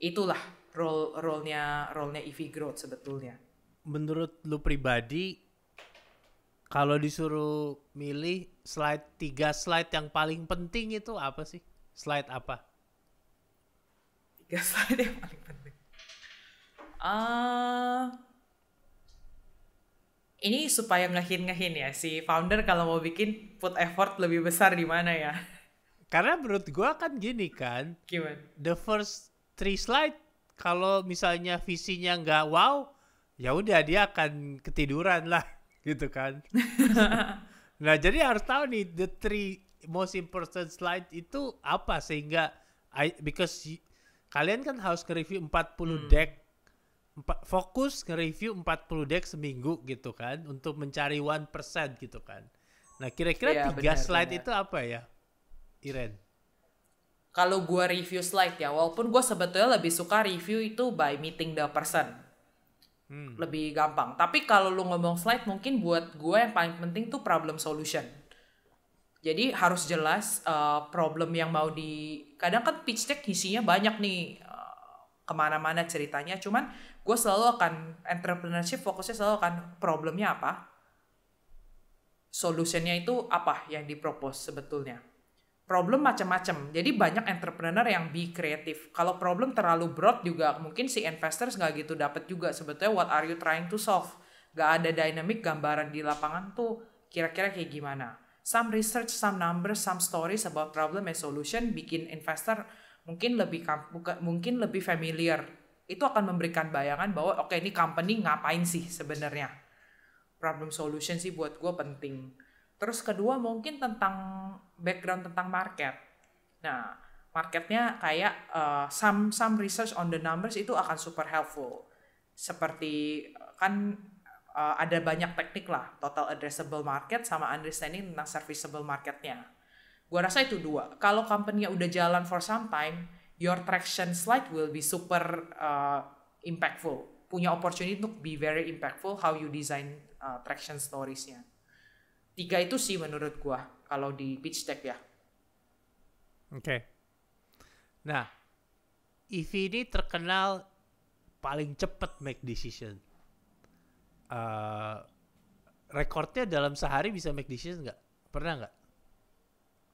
Itulah role role-nya role-nya EV growth sebetulnya menurut lu pribadi kalau disuruh milih slide tiga slide yang paling penting itu apa sih? Slide apa? Tiga slide yang paling penting. Uh, ini supaya ngehin-ngehin ya si founder kalau mau bikin put effort lebih besar di mana ya? Karena menurut gua kan gini kan. Gimana? The first three slide kalau misalnya visinya nggak wow, ya udah dia akan ketiduran lah gitu kan nah jadi harus tahu nih the three most important slide itu apa sehingga I, because y, kalian kan harus nge-review 40 hmm. deck empat, fokus nge-review 40 deck seminggu gitu kan untuk mencari 1% gitu kan nah kira-kira ya, tiga benar, slide benar. itu apa ya Iren kalau gua review slide ya walaupun gua sebetulnya lebih suka review itu by meeting the person Hmm. lebih gampang. Tapi kalau lu ngomong slide mungkin buat gue yang paling penting tuh problem solution. Jadi harus jelas uh, problem yang mau di kadang kan pitch deck isinya banyak nih uh, kemana-mana ceritanya. Cuman gue selalu akan entrepreneurship fokusnya selalu akan problemnya apa, solusinya itu apa yang dipropos sebetulnya problem macam-macam. Jadi banyak entrepreneur yang be kreatif. Kalau problem terlalu broad juga mungkin si investors nggak gitu dapat juga sebetulnya what are you trying to solve. Gak ada dynamic gambaran di lapangan tuh kira-kira kayak gimana. Some research, some numbers, some stories about problem and solution bikin investor mungkin lebih mungkin lebih familiar. Itu akan memberikan bayangan bahwa oke okay, ini company ngapain sih sebenarnya. Problem solution sih buat gue penting Terus kedua mungkin tentang background tentang market. Nah, marketnya kayak uh, some some research on the numbers itu akan super helpful. Seperti eh, kan uh, ada banyak teknik lah, total addressable market sama understanding tentang serviceable marketnya. Gua rasa itu dua. Kalau company udah jalan for some time, your traction slide will be super uh, impactful. Punya opportunity to be very impactful how you design uh, traction stories-nya tiga itu sih menurut gua kalau di pitch deck ya oke okay. nah EV ini terkenal paling cepat make decision uh, rekornya dalam sehari bisa make decision nggak pernah nggak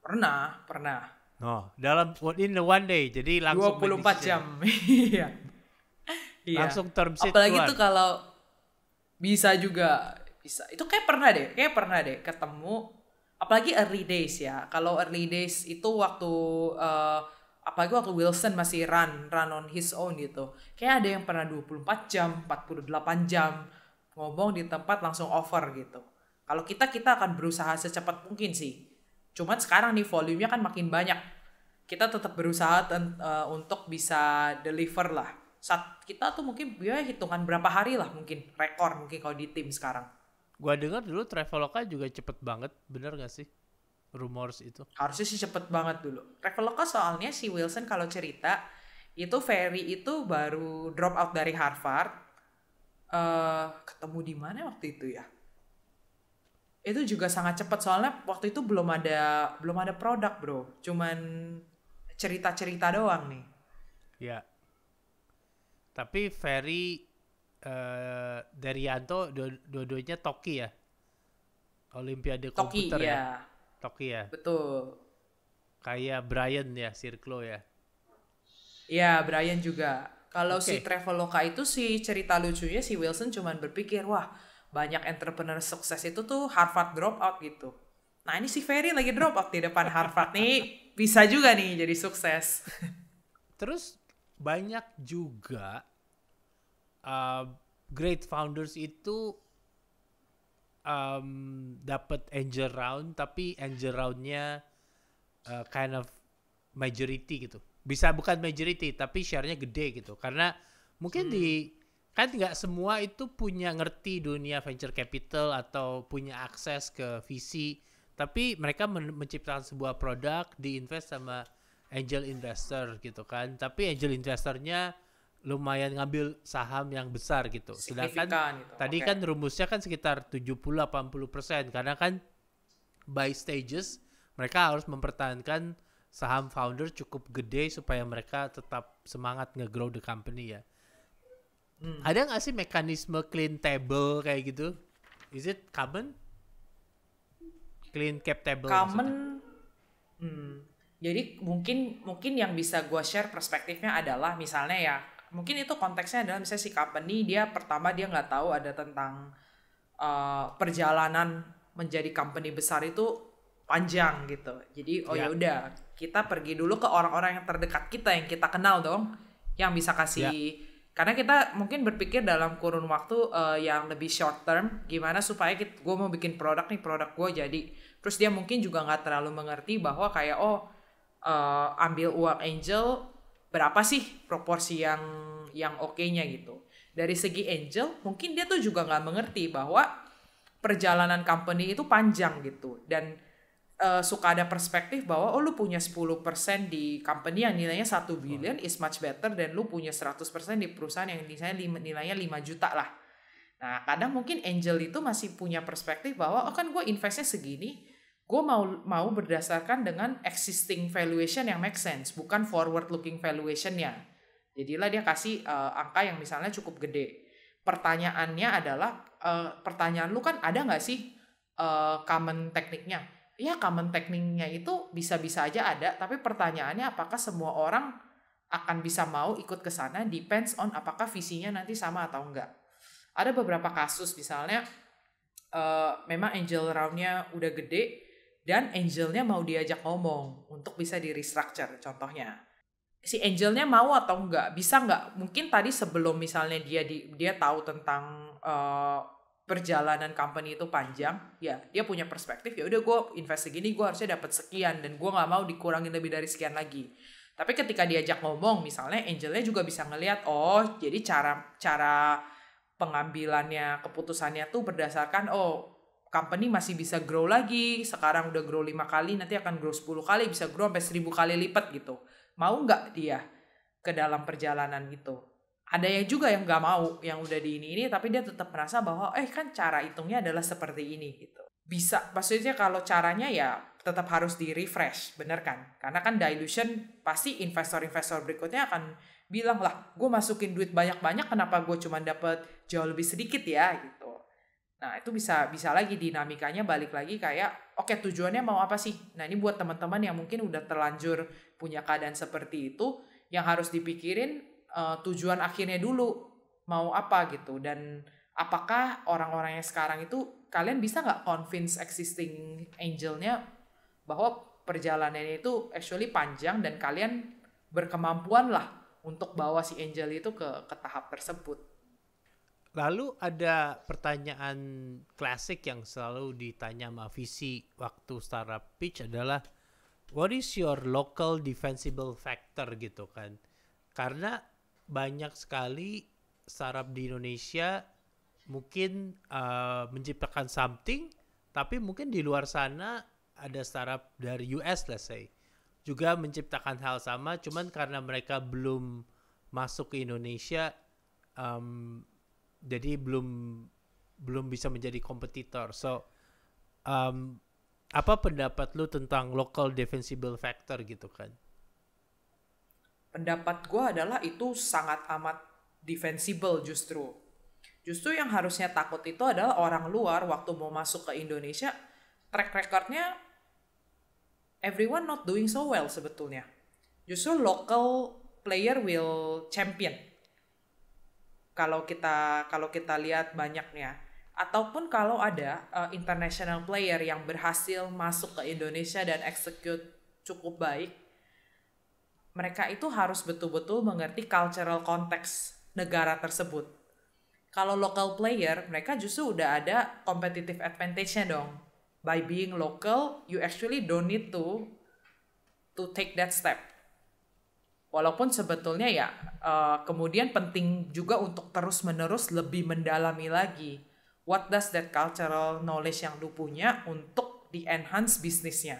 pernah pernah no dalam in the one day jadi langsung 24 jam iya. iya langsung term sheet apalagi itu kalau bisa juga bisa itu kayak pernah deh kayak pernah deh ketemu apalagi early days ya kalau early days itu waktu uh, apalagi waktu Wilson masih run run on his own gitu kayak ada yang pernah 24 jam 48 jam ngomong di tempat langsung over gitu kalau kita kita akan berusaha secepat mungkin sih cuman sekarang nih volumenya kan makin banyak kita tetap berusaha ten, uh, untuk bisa deliver lah saat kita tuh mungkin biaya hitungan berapa hari lah mungkin rekor mungkin kalau di tim sekarang Gua dengar dulu Traveloka juga cepet banget, bener gak sih? Rumors itu. Harusnya sih cepet banget dulu. Traveloka soalnya si Wilson kalau cerita itu Ferry itu baru drop out dari Harvard. Uh, ketemu di mana waktu itu ya? Itu juga sangat cepet soalnya waktu itu belum ada belum ada produk bro, cuman cerita-cerita doang nih. Ya. Tapi Ferry Eh, dari Yanto, dua-duanya do Toki ya Olimpiade Toki, komputer ya. ya Toki ya betul kayak Brian ya Sirklo ya ya Brian juga kalau okay. si Traveloka itu si cerita lucunya si Wilson cuman berpikir wah banyak entrepreneur sukses itu tuh Harvard drop dropout gitu nah ini si Ferry lagi drop dropout di depan Harvard nih bisa juga nih jadi sukses terus banyak juga Uh, great founders itu um, dapat angel round tapi angel roundnya uh, kind of majority gitu bisa bukan majority tapi sharenya gede gitu karena mungkin hmm. di kan nggak semua itu punya ngerti dunia venture capital atau punya akses ke visi tapi mereka men menciptakan sebuah produk diinvest sama angel investor gitu kan tapi angel investornya lumayan ngambil saham yang besar gitu. Sedangkan gitu. tadi okay. kan rumusnya kan sekitar 70-80% karena kan by stages mereka harus mempertahankan saham founder cukup gede supaya mereka tetap semangat nge-grow the company ya. Hmm. Ada nggak sih mekanisme clean table kayak gitu? Is it common? Clean cap table. Common. Hmm. Jadi mungkin mungkin yang bisa gue share perspektifnya adalah misalnya ya mungkin itu konteksnya adalah misalnya si company dia pertama dia nggak tahu ada tentang uh, perjalanan menjadi company besar itu panjang gitu jadi oh ya. ya udah kita pergi dulu ke orang-orang yang terdekat kita yang kita kenal dong yang bisa kasih ya. karena kita mungkin berpikir dalam kurun waktu uh, yang lebih short term gimana supaya gue mau bikin produk nih produk gue jadi terus dia mungkin juga nggak terlalu mengerti bahwa kayak oh uh, ambil uang angel berapa sih proporsi yang yang oke-nya gitu. Dari segi angel, mungkin dia tuh juga nggak mengerti bahwa perjalanan company itu panjang gitu dan uh, suka ada perspektif bahwa oh lu punya 10% di company yang nilainya satu billion is much better dan lu punya 100% di perusahaan yang nilainya 5, nilainya 5 juta lah. Nah, kadang mungkin angel itu masih punya perspektif bahwa oh kan gue investnya segini, gue mau mau berdasarkan dengan existing valuation yang make sense bukan forward looking valuationnya jadilah dia kasih uh, angka yang misalnya cukup gede pertanyaannya adalah uh, pertanyaan lu kan ada nggak sih uh, common tekniknya ya common tekniknya itu bisa-bisa aja ada tapi pertanyaannya apakah semua orang akan bisa mau ikut ke sana depends on apakah visinya nanti sama atau enggak ada beberapa kasus misalnya uh, memang angel roundnya udah gede dan angelnya mau diajak ngomong untuk bisa di restructure contohnya si angelnya mau atau enggak bisa enggak mungkin tadi sebelum misalnya dia di, dia tahu tentang uh, perjalanan company itu panjang ya dia punya perspektif ya udah gue invest segini gue harusnya dapat sekian dan gue nggak mau dikurangin lebih dari sekian lagi tapi ketika diajak ngomong misalnya angelnya juga bisa ngelihat oh jadi cara cara pengambilannya keputusannya tuh berdasarkan oh company masih bisa grow lagi sekarang udah grow lima kali nanti akan grow 10 kali bisa grow sampai seribu kali lipat gitu mau nggak dia ke dalam perjalanan gitu ada yang juga yang nggak mau yang udah di ini ini tapi dia tetap merasa bahwa eh kan cara hitungnya adalah seperti ini gitu bisa maksudnya kalau caranya ya tetap harus di refresh bener kan karena kan dilution pasti investor-investor berikutnya akan bilang lah gue masukin duit banyak-banyak kenapa gue cuma dapet jauh lebih sedikit ya gitu Nah, itu bisa bisa lagi dinamikanya balik lagi kayak oke okay, tujuannya mau apa sih? Nah, ini buat teman-teman yang mungkin udah terlanjur punya keadaan seperti itu yang harus dipikirin uh, tujuan akhirnya dulu mau apa gitu dan apakah orang-orang yang sekarang itu kalian bisa nggak convince existing angelnya bahwa perjalanannya itu actually panjang dan kalian berkemampuan lah untuk bawa si angel itu ke ke tahap tersebut Lalu ada pertanyaan klasik yang selalu ditanya sama visi waktu startup pitch adalah what is your local defensible factor gitu kan. Karena banyak sekali startup di Indonesia mungkin uh, menciptakan something tapi mungkin di luar sana ada startup dari US let's say juga menciptakan hal sama cuman karena mereka belum masuk ke Indonesia um, jadi belum belum bisa menjadi kompetitor. So um, apa pendapat lu tentang local defensible factor gitu kan? Pendapat gue adalah itu sangat amat defensible justru. Justru yang harusnya takut itu adalah orang luar waktu mau masuk ke Indonesia track recordnya everyone not doing so well sebetulnya. Justru local player will champion kalau kita kalau kita lihat banyaknya ataupun kalau ada uh, international player yang berhasil masuk ke Indonesia dan execute cukup baik mereka itu harus betul-betul mengerti cultural konteks negara tersebut. Kalau local player, mereka justru udah ada competitive advantage-nya dong. By being local, you actually don't need to to take that step walaupun sebetulnya ya uh, kemudian penting juga untuk terus menerus lebih mendalami lagi what does that cultural knowledge yang lu punya untuk di enhance bisnisnya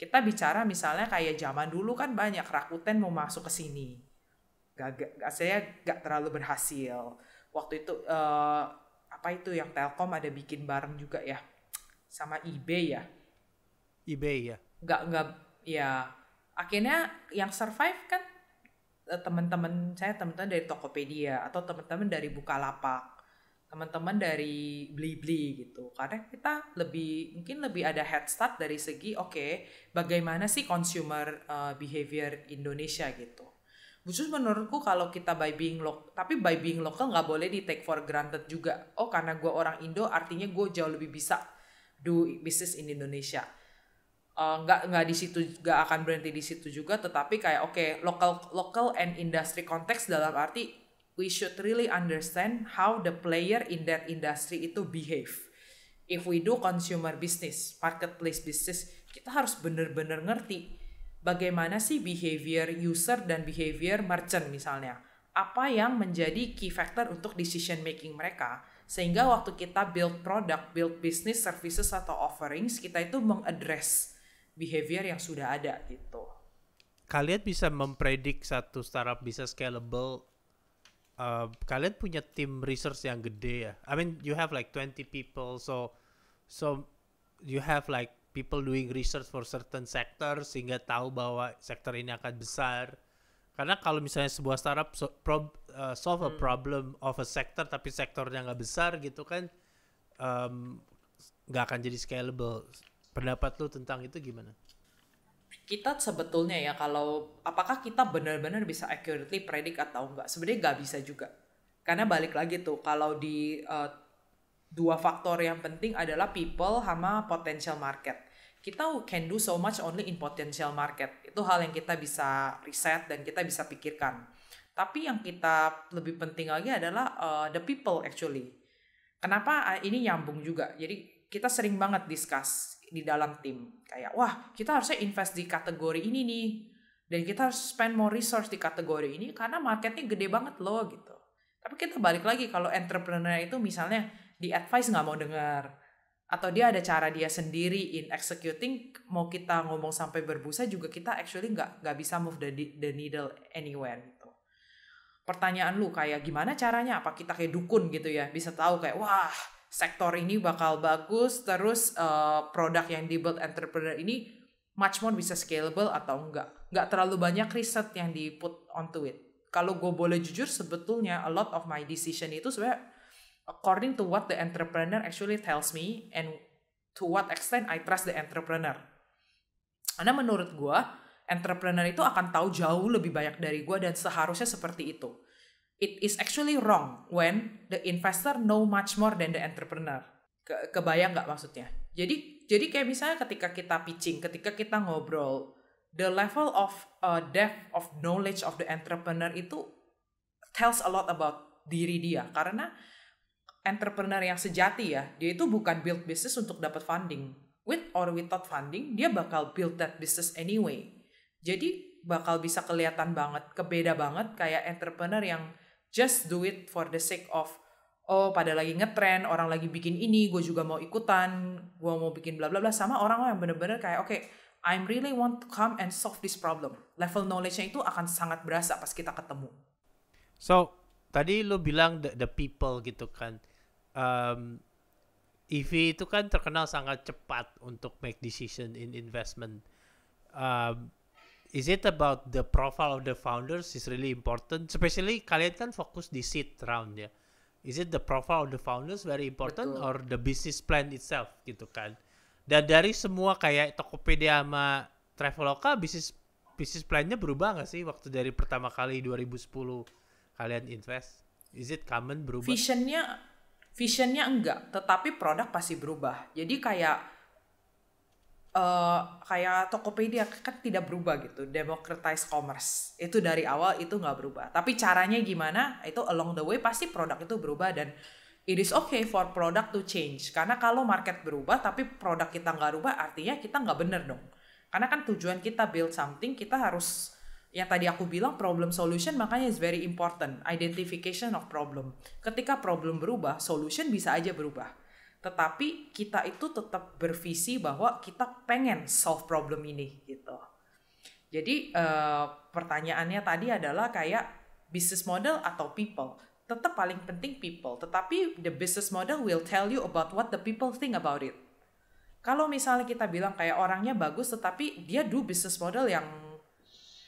kita bicara misalnya kayak zaman dulu kan banyak Rakuten mau masuk ke sini gak, gak saya gak terlalu berhasil waktu itu uh, apa itu yang Telkom ada bikin bareng juga ya sama eBay ya eBay ya Gak nggak ya akhirnya yang survive kan eh, teman-teman saya teman-teman dari Tokopedia atau teman-teman dari Bukalapak teman-teman dari Blibli gitu karena kita lebih mungkin lebih ada head start dari segi oke okay, bagaimana sih consumer eh, behavior Indonesia gitu khusus menurutku kalau kita by being local tapi by being local nggak boleh di take for granted juga oh karena gue orang Indo artinya gue jauh lebih bisa do business in Indonesia Eh, nggak uh, nggak di situ nggak akan berhenti di situ juga tetapi kayak oke okay, local local and industry context dalam arti we should really understand how the player in that industry itu behave if we do consumer business marketplace business kita harus bener-bener ngerti bagaimana sih behavior user dan behavior merchant misalnya apa yang menjadi key factor untuk decision making mereka sehingga waktu kita build product, build business, services atau offerings kita itu mengaddress behavior yang sudah ada gitu. Kalian bisa mempredik satu startup bisa scalable. Uh, kalian punya tim research yang gede ya. I mean you have like 20 people so so you have like people doing research for certain sector sehingga tahu bahwa sektor ini akan besar. Karena kalau misalnya sebuah startup so, prob, uh, solve hmm. a problem of a sector tapi sektornya nggak besar gitu kan um, nggak um, akan jadi scalable pendapat lu tentang itu gimana? Kita sebetulnya ya kalau apakah kita benar-benar bisa accurately predict atau enggak? Sebenarnya nggak bisa juga. Karena balik lagi tuh kalau di uh, dua faktor yang penting adalah people sama potential market. Kita can do so much only in potential market. Itu hal yang kita bisa riset dan kita bisa pikirkan. Tapi yang kita lebih penting lagi adalah uh, the people actually. Kenapa eh, ini nyambung juga? Jadi kita sering banget discuss di dalam tim kayak wah kita harusnya invest di kategori ini nih dan kita harus spend more resource di kategori ini karena marketnya gede banget loh gitu tapi kita balik lagi kalau entrepreneur itu misalnya di advice nggak mau dengar atau dia ada cara dia sendiri in executing mau kita ngomong sampai berbusa juga kita actually nggak nggak bisa move the the needle anywhere gitu pertanyaan lu kayak gimana caranya apa kita kayak dukun gitu ya bisa tahu kayak wah sektor ini bakal bagus terus uh, produk yang dibuat entrepreneur ini much more bisa scalable atau enggak enggak terlalu banyak riset yang di put onto it kalau gue boleh jujur sebetulnya a lot of my decision itu sebenarnya according to what the entrepreneur actually tells me and to what extent I trust the entrepreneur karena menurut gue entrepreneur itu akan tahu jauh lebih banyak dari gue dan seharusnya seperti itu it is actually wrong when the investor know much more than the entrepreneur. Ke kebayang nggak maksudnya? Jadi jadi kayak misalnya ketika kita pitching, ketika kita ngobrol, the level of uh, depth of knowledge of the entrepreneur itu tells a lot about diri dia karena entrepreneur yang sejati ya, dia itu bukan build business untuk dapat funding. With or without funding, dia bakal build that business anyway. Jadi bakal bisa kelihatan banget, kebeda banget kayak entrepreneur yang just do it for the sake of oh pada lagi ngetren orang lagi bikin ini gue juga mau ikutan gue mau bikin bla bla bla sama orang yang bener-bener kayak oke okay, I'm really want to come and solve this problem level knowledge-nya itu akan sangat berasa pas kita ketemu so tadi lo bilang the, the people gitu kan um, EV itu kan terkenal sangat cepat untuk make decision in investment um, is it about the profile of the founders is really important? Especially kalian kan fokus di seed round ya. Is it the profile of the founders very important Betul. or the business plan itself gitu kan? Dan dari semua kayak Tokopedia sama Traveloka business plan-nya berubah gak sih waktu dari pertama kali 2010 kalian invest? Is it common berubah? Visionnya visionnya enggak, tetapi produk pasti berubah. Jadi kayak uh, kayak Tokopedia kan tidak berubah gitu, democratize commerce. Itu dari awal itu nggak berubah. Tapi caranya gimana? Itu along the way pasti produk itu berubah dan it is okay for product to change. Karena kalau market berubah tapi produk kita nggak berubah, artinya kita nggak bener dong. Karena kan tujuan kita build something, kita harus yang tadi aku bilang problem solution makanya is very important identification of problem ketika problem berubah solution bisa aja berubah tetapi kita itu tetap bervisi bahwa kita pengen solve problem ini gitu. Jadi uh, pertanyaannya tadi adalah kayak business model atau people. Tetap paling penting people, tetapi the business model will tell you about what the people think about it. Kalau misalnya kita bilang kayak orangnya bagus tetapi dia do business model yang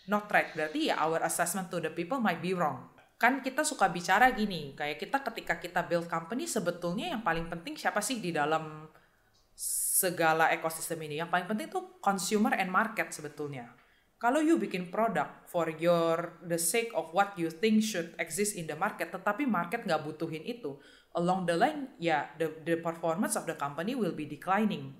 not right, berarti ya our assessment to the people might be wrong kan kita suka bicara gini, kayak kita ketika kita build company sebetulnya yang paling penting siapa sih di dalam segala ekosistem ini? Yang paling penting tuh consumer and market sebetulnya. Kalau you bikin produk for your the sake of what you think should exist in the market, tetapi market nggak butuhin itu, along the line ya yeah, the the performance of the company will be declining.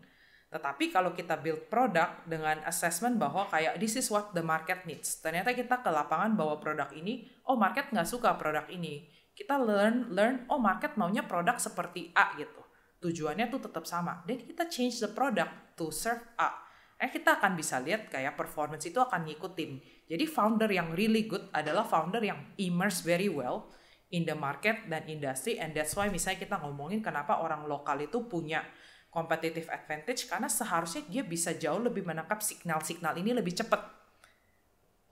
Tetapi kalau kita build product dengan assessment bahwa kayak this is what the market needs. Ternyata kita ke lapangan bahwa produk ini, oh market nggak suka produk ini. Kita learn, learn, oh market maunya produk seperti A gitu. Tujuannya tuh tetap sama. jadi kita change the product to serve A. Eh kita akan bisa lihat kayak performance itu akan ngikutin. Jadi founder yang really good adalah founder yang immerse very well in the market dan industry and that's why misalnya kita ngomongin kenapa orang lokal itu punya competitive advantage karena seharusnya dia bisa jauh lebih menangkap signal-signal ini lebih cepat.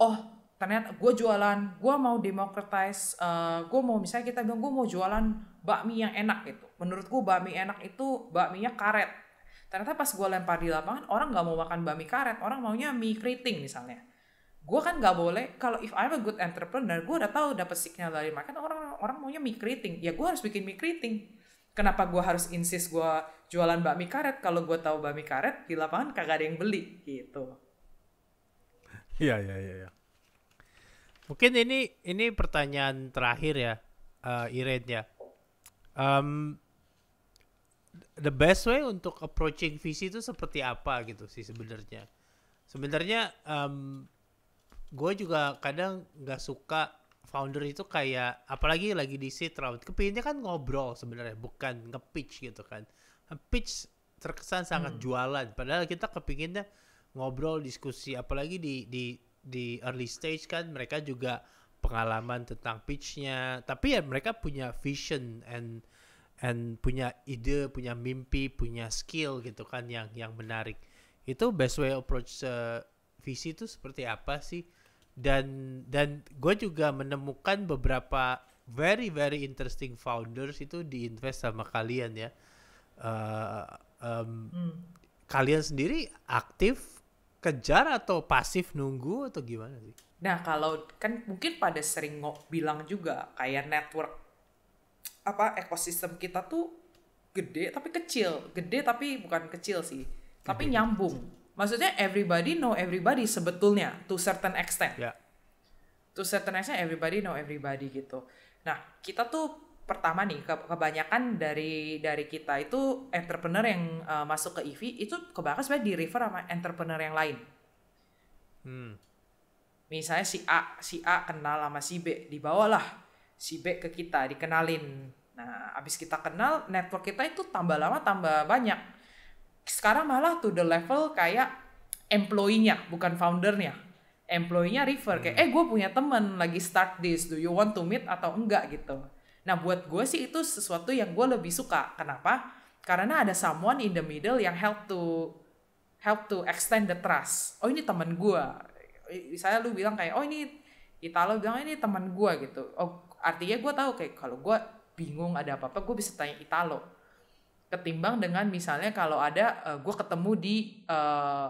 Oh, ternyata gue jualan, gue mau democratize, uh, eh, gue mau misalnya kita bilang gue mau jualan bakmi yang enak gitu. Menurut gue bakmi enak itu bakminya karet. Ternyata pas gue lempar di lapangan orang gak mau makan bakmi karet, orang maunya mie keriting misalnya gue kan gak boleh kalau if I'm a good entrepreneur gue udah tahu dapet signal dari makan orang orang maunya mie keriting ya gue harus bikin mie keriting kenapa gue harus insist gue jualan bakmi karet kalau gue tahu bakmi karet di lapangan kagak ada yang beli gitu iya iya iya ya. mungkin ini ini pertanyaan terakhir ya uh, eh, Iren ya um, the best way untuk approaching visi itu seperti apa gitu sih sebenarnya sebenarnya um, gue juga kadang nggak suka founder itu kayak apalagi lagi di seed round kepinginnya kan ngobrol sebenarnya bukan nge-pitch gitu kan pitch terkesan sangat hmm. jualan padahal kita kepinginnya ngobrol diskusi apalagi di di di early stage kan mereka juga pengalaman tentang pitchnya tapi ya mereka punya vision and and punya ide punya mimpi punya skill gitu kan yang yang menarik itu best way approach uh, visi itu seperti apa sih dan dan gue juga menemukan beberapa very very interesting founders itu diinvest sama kalian ya Uh, um, hmm. Kalian sendiri aktif kejar atau pasif nunggu atau gimana sih? Nah kalau kan mungkin pada sering ngok bilang juga kayak network apa ekosistem kita tuh gede tapi kecil, gede tapi bukan kecil sih, gede. tapi nyambung. Maksudnya everybody know everybody sebetulnya to certain extent. Yeah. To certain extent everybody know everybody gitu. Nah kita tuh pertama nih kebanyakan dari dari kita itu entrepreneur yang uh, masuk ke EV itu kebanyakan sebenarnya di refer sama entrepreneur yang lain. Hmm. Misalnya si A, si A kenal sama si B, dibawalah si B ke kita, dikenalin. Nah, abis kita kenal, network kita itu tambah lama tambah banyak. Sekarang malah tuh the level kayak employee-nya, bukan founder-nya. Employee-nya refer, kayak, hmm. eh gue punya temen lagi start this, do you want to meet atau enggak gitu Nah, buat gue sih itu sesuatu yang gue lebih suka. Kenapa? Karena ada someone in the middle yang help to help to extend the trust. Oh ini teman gue. Misalnya lu bilang kayak, oh ini Italo bilang oh, ini teman gue gitu. Oh artinya gue tahu kayak kalau gue bingung ada apa-apa gue bisa tanya Italo. Ketimbang dengan misalnya kalau ada uh, eh, gue ketemu di uh,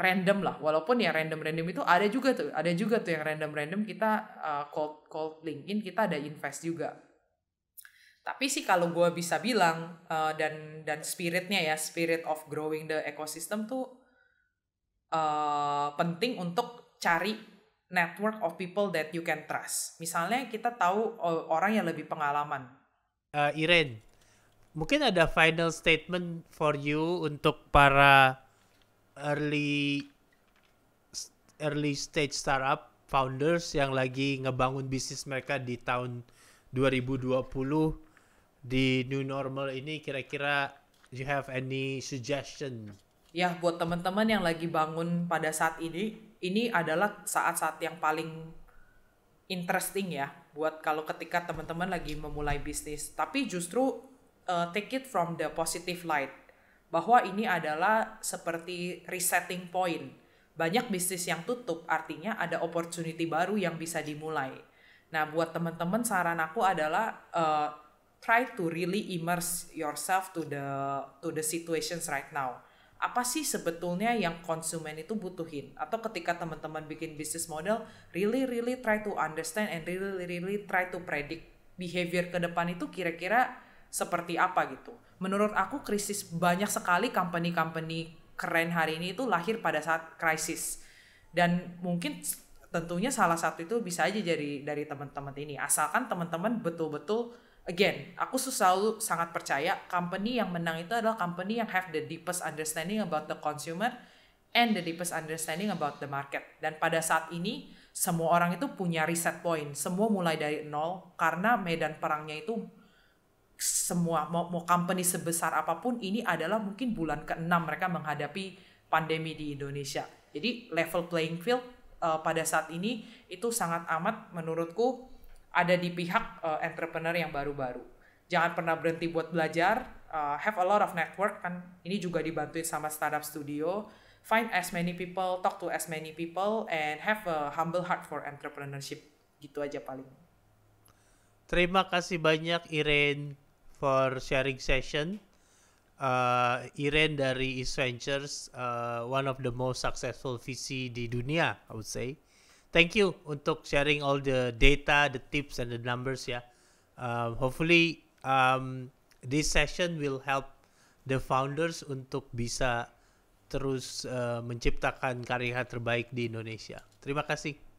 random lah walaupun ya random random itu ada juga tuh ada juga tuh yang random random kita uh, eh, call cold linkin kita ada invest juga tapi sih kalau gue bisa bilang uh, dan dan spiritnya ya spirit of growing the ecosystem tuh uh, penting untuk cari network of people that you can trust misalnya kita tahu eh, orang yang lebih pengalaman uh, Irene mungkin ada final statement for you untuk para early early stage startup founders yang lagi ngebangun bisnis mereka di tahun 2020 di new normal ini kira-kira you have any suggestion? Ya, buat teman-teman yang lagi bangun pada saat ini, ini adalah saat-saat yang paling interesting ya buat kalau ketika teman-teman lagi memulai bisnis. Tapi justru uh, take it from the positive light bahwa ini adalah seperti resetting point. Banyak bisnis yang tutup artinya ada opportunity baru yang bisa dimulai. Nah, buat teman-teman saran aku adalah uh, try to really immerse yourself to the to the situations right now. Apa sih sebetulnya yang konsumen itu butuhin? Atau ketika teman-teman bikin bisnis model, really really try to understand and really really try to predict behavior ke depan itu kira-kira seperti apa gitu. Menurut aku krisis banyak sekali company-company keren hari ini itu lahir pada saat krisis. Dan mungkin tentunya salah satu itu bisa aja jadi dari teman-teman ini. Asalkan teman-teman betul-betul again, aku selalu sangat percaya company yang menang itu adalah company yang have the deepest understanding about the consumer and the deepest understanding about the market. Dan pada saat ini semua orang itu punya reset point, semua mulai dari nol karena medan perangnya itu semua mau, mau company sebesar apapun ini adalah mungkin bulan ke-6 mereka menghadapi pandemi di Indonesia. Jadi level playing field uh, pada saat ini itu sangat amat menurutku ada di pihak uh, entrepreneur yang baru-baru. Jangan pernah berhenti buat belajar. Uh, have a lot of network kan. Ini juga dibantuin sama startup studio. Find as many people, talk to as many people, and have a humble heart for entrepreneurship. Gitu aja paling. Terima kasih banyak Irene for sharing session. Uh, Irene dari East Ventures, uh, one of the most successful VC di dunia, I would say thank you untuk sharing all the data, the tips, and the numbers ya. Yeah. Um, uh, hopefully um, this session will help the founders untuk bisa terus uh, menciptakan karya terbaik di Indonesia. Terima kasih.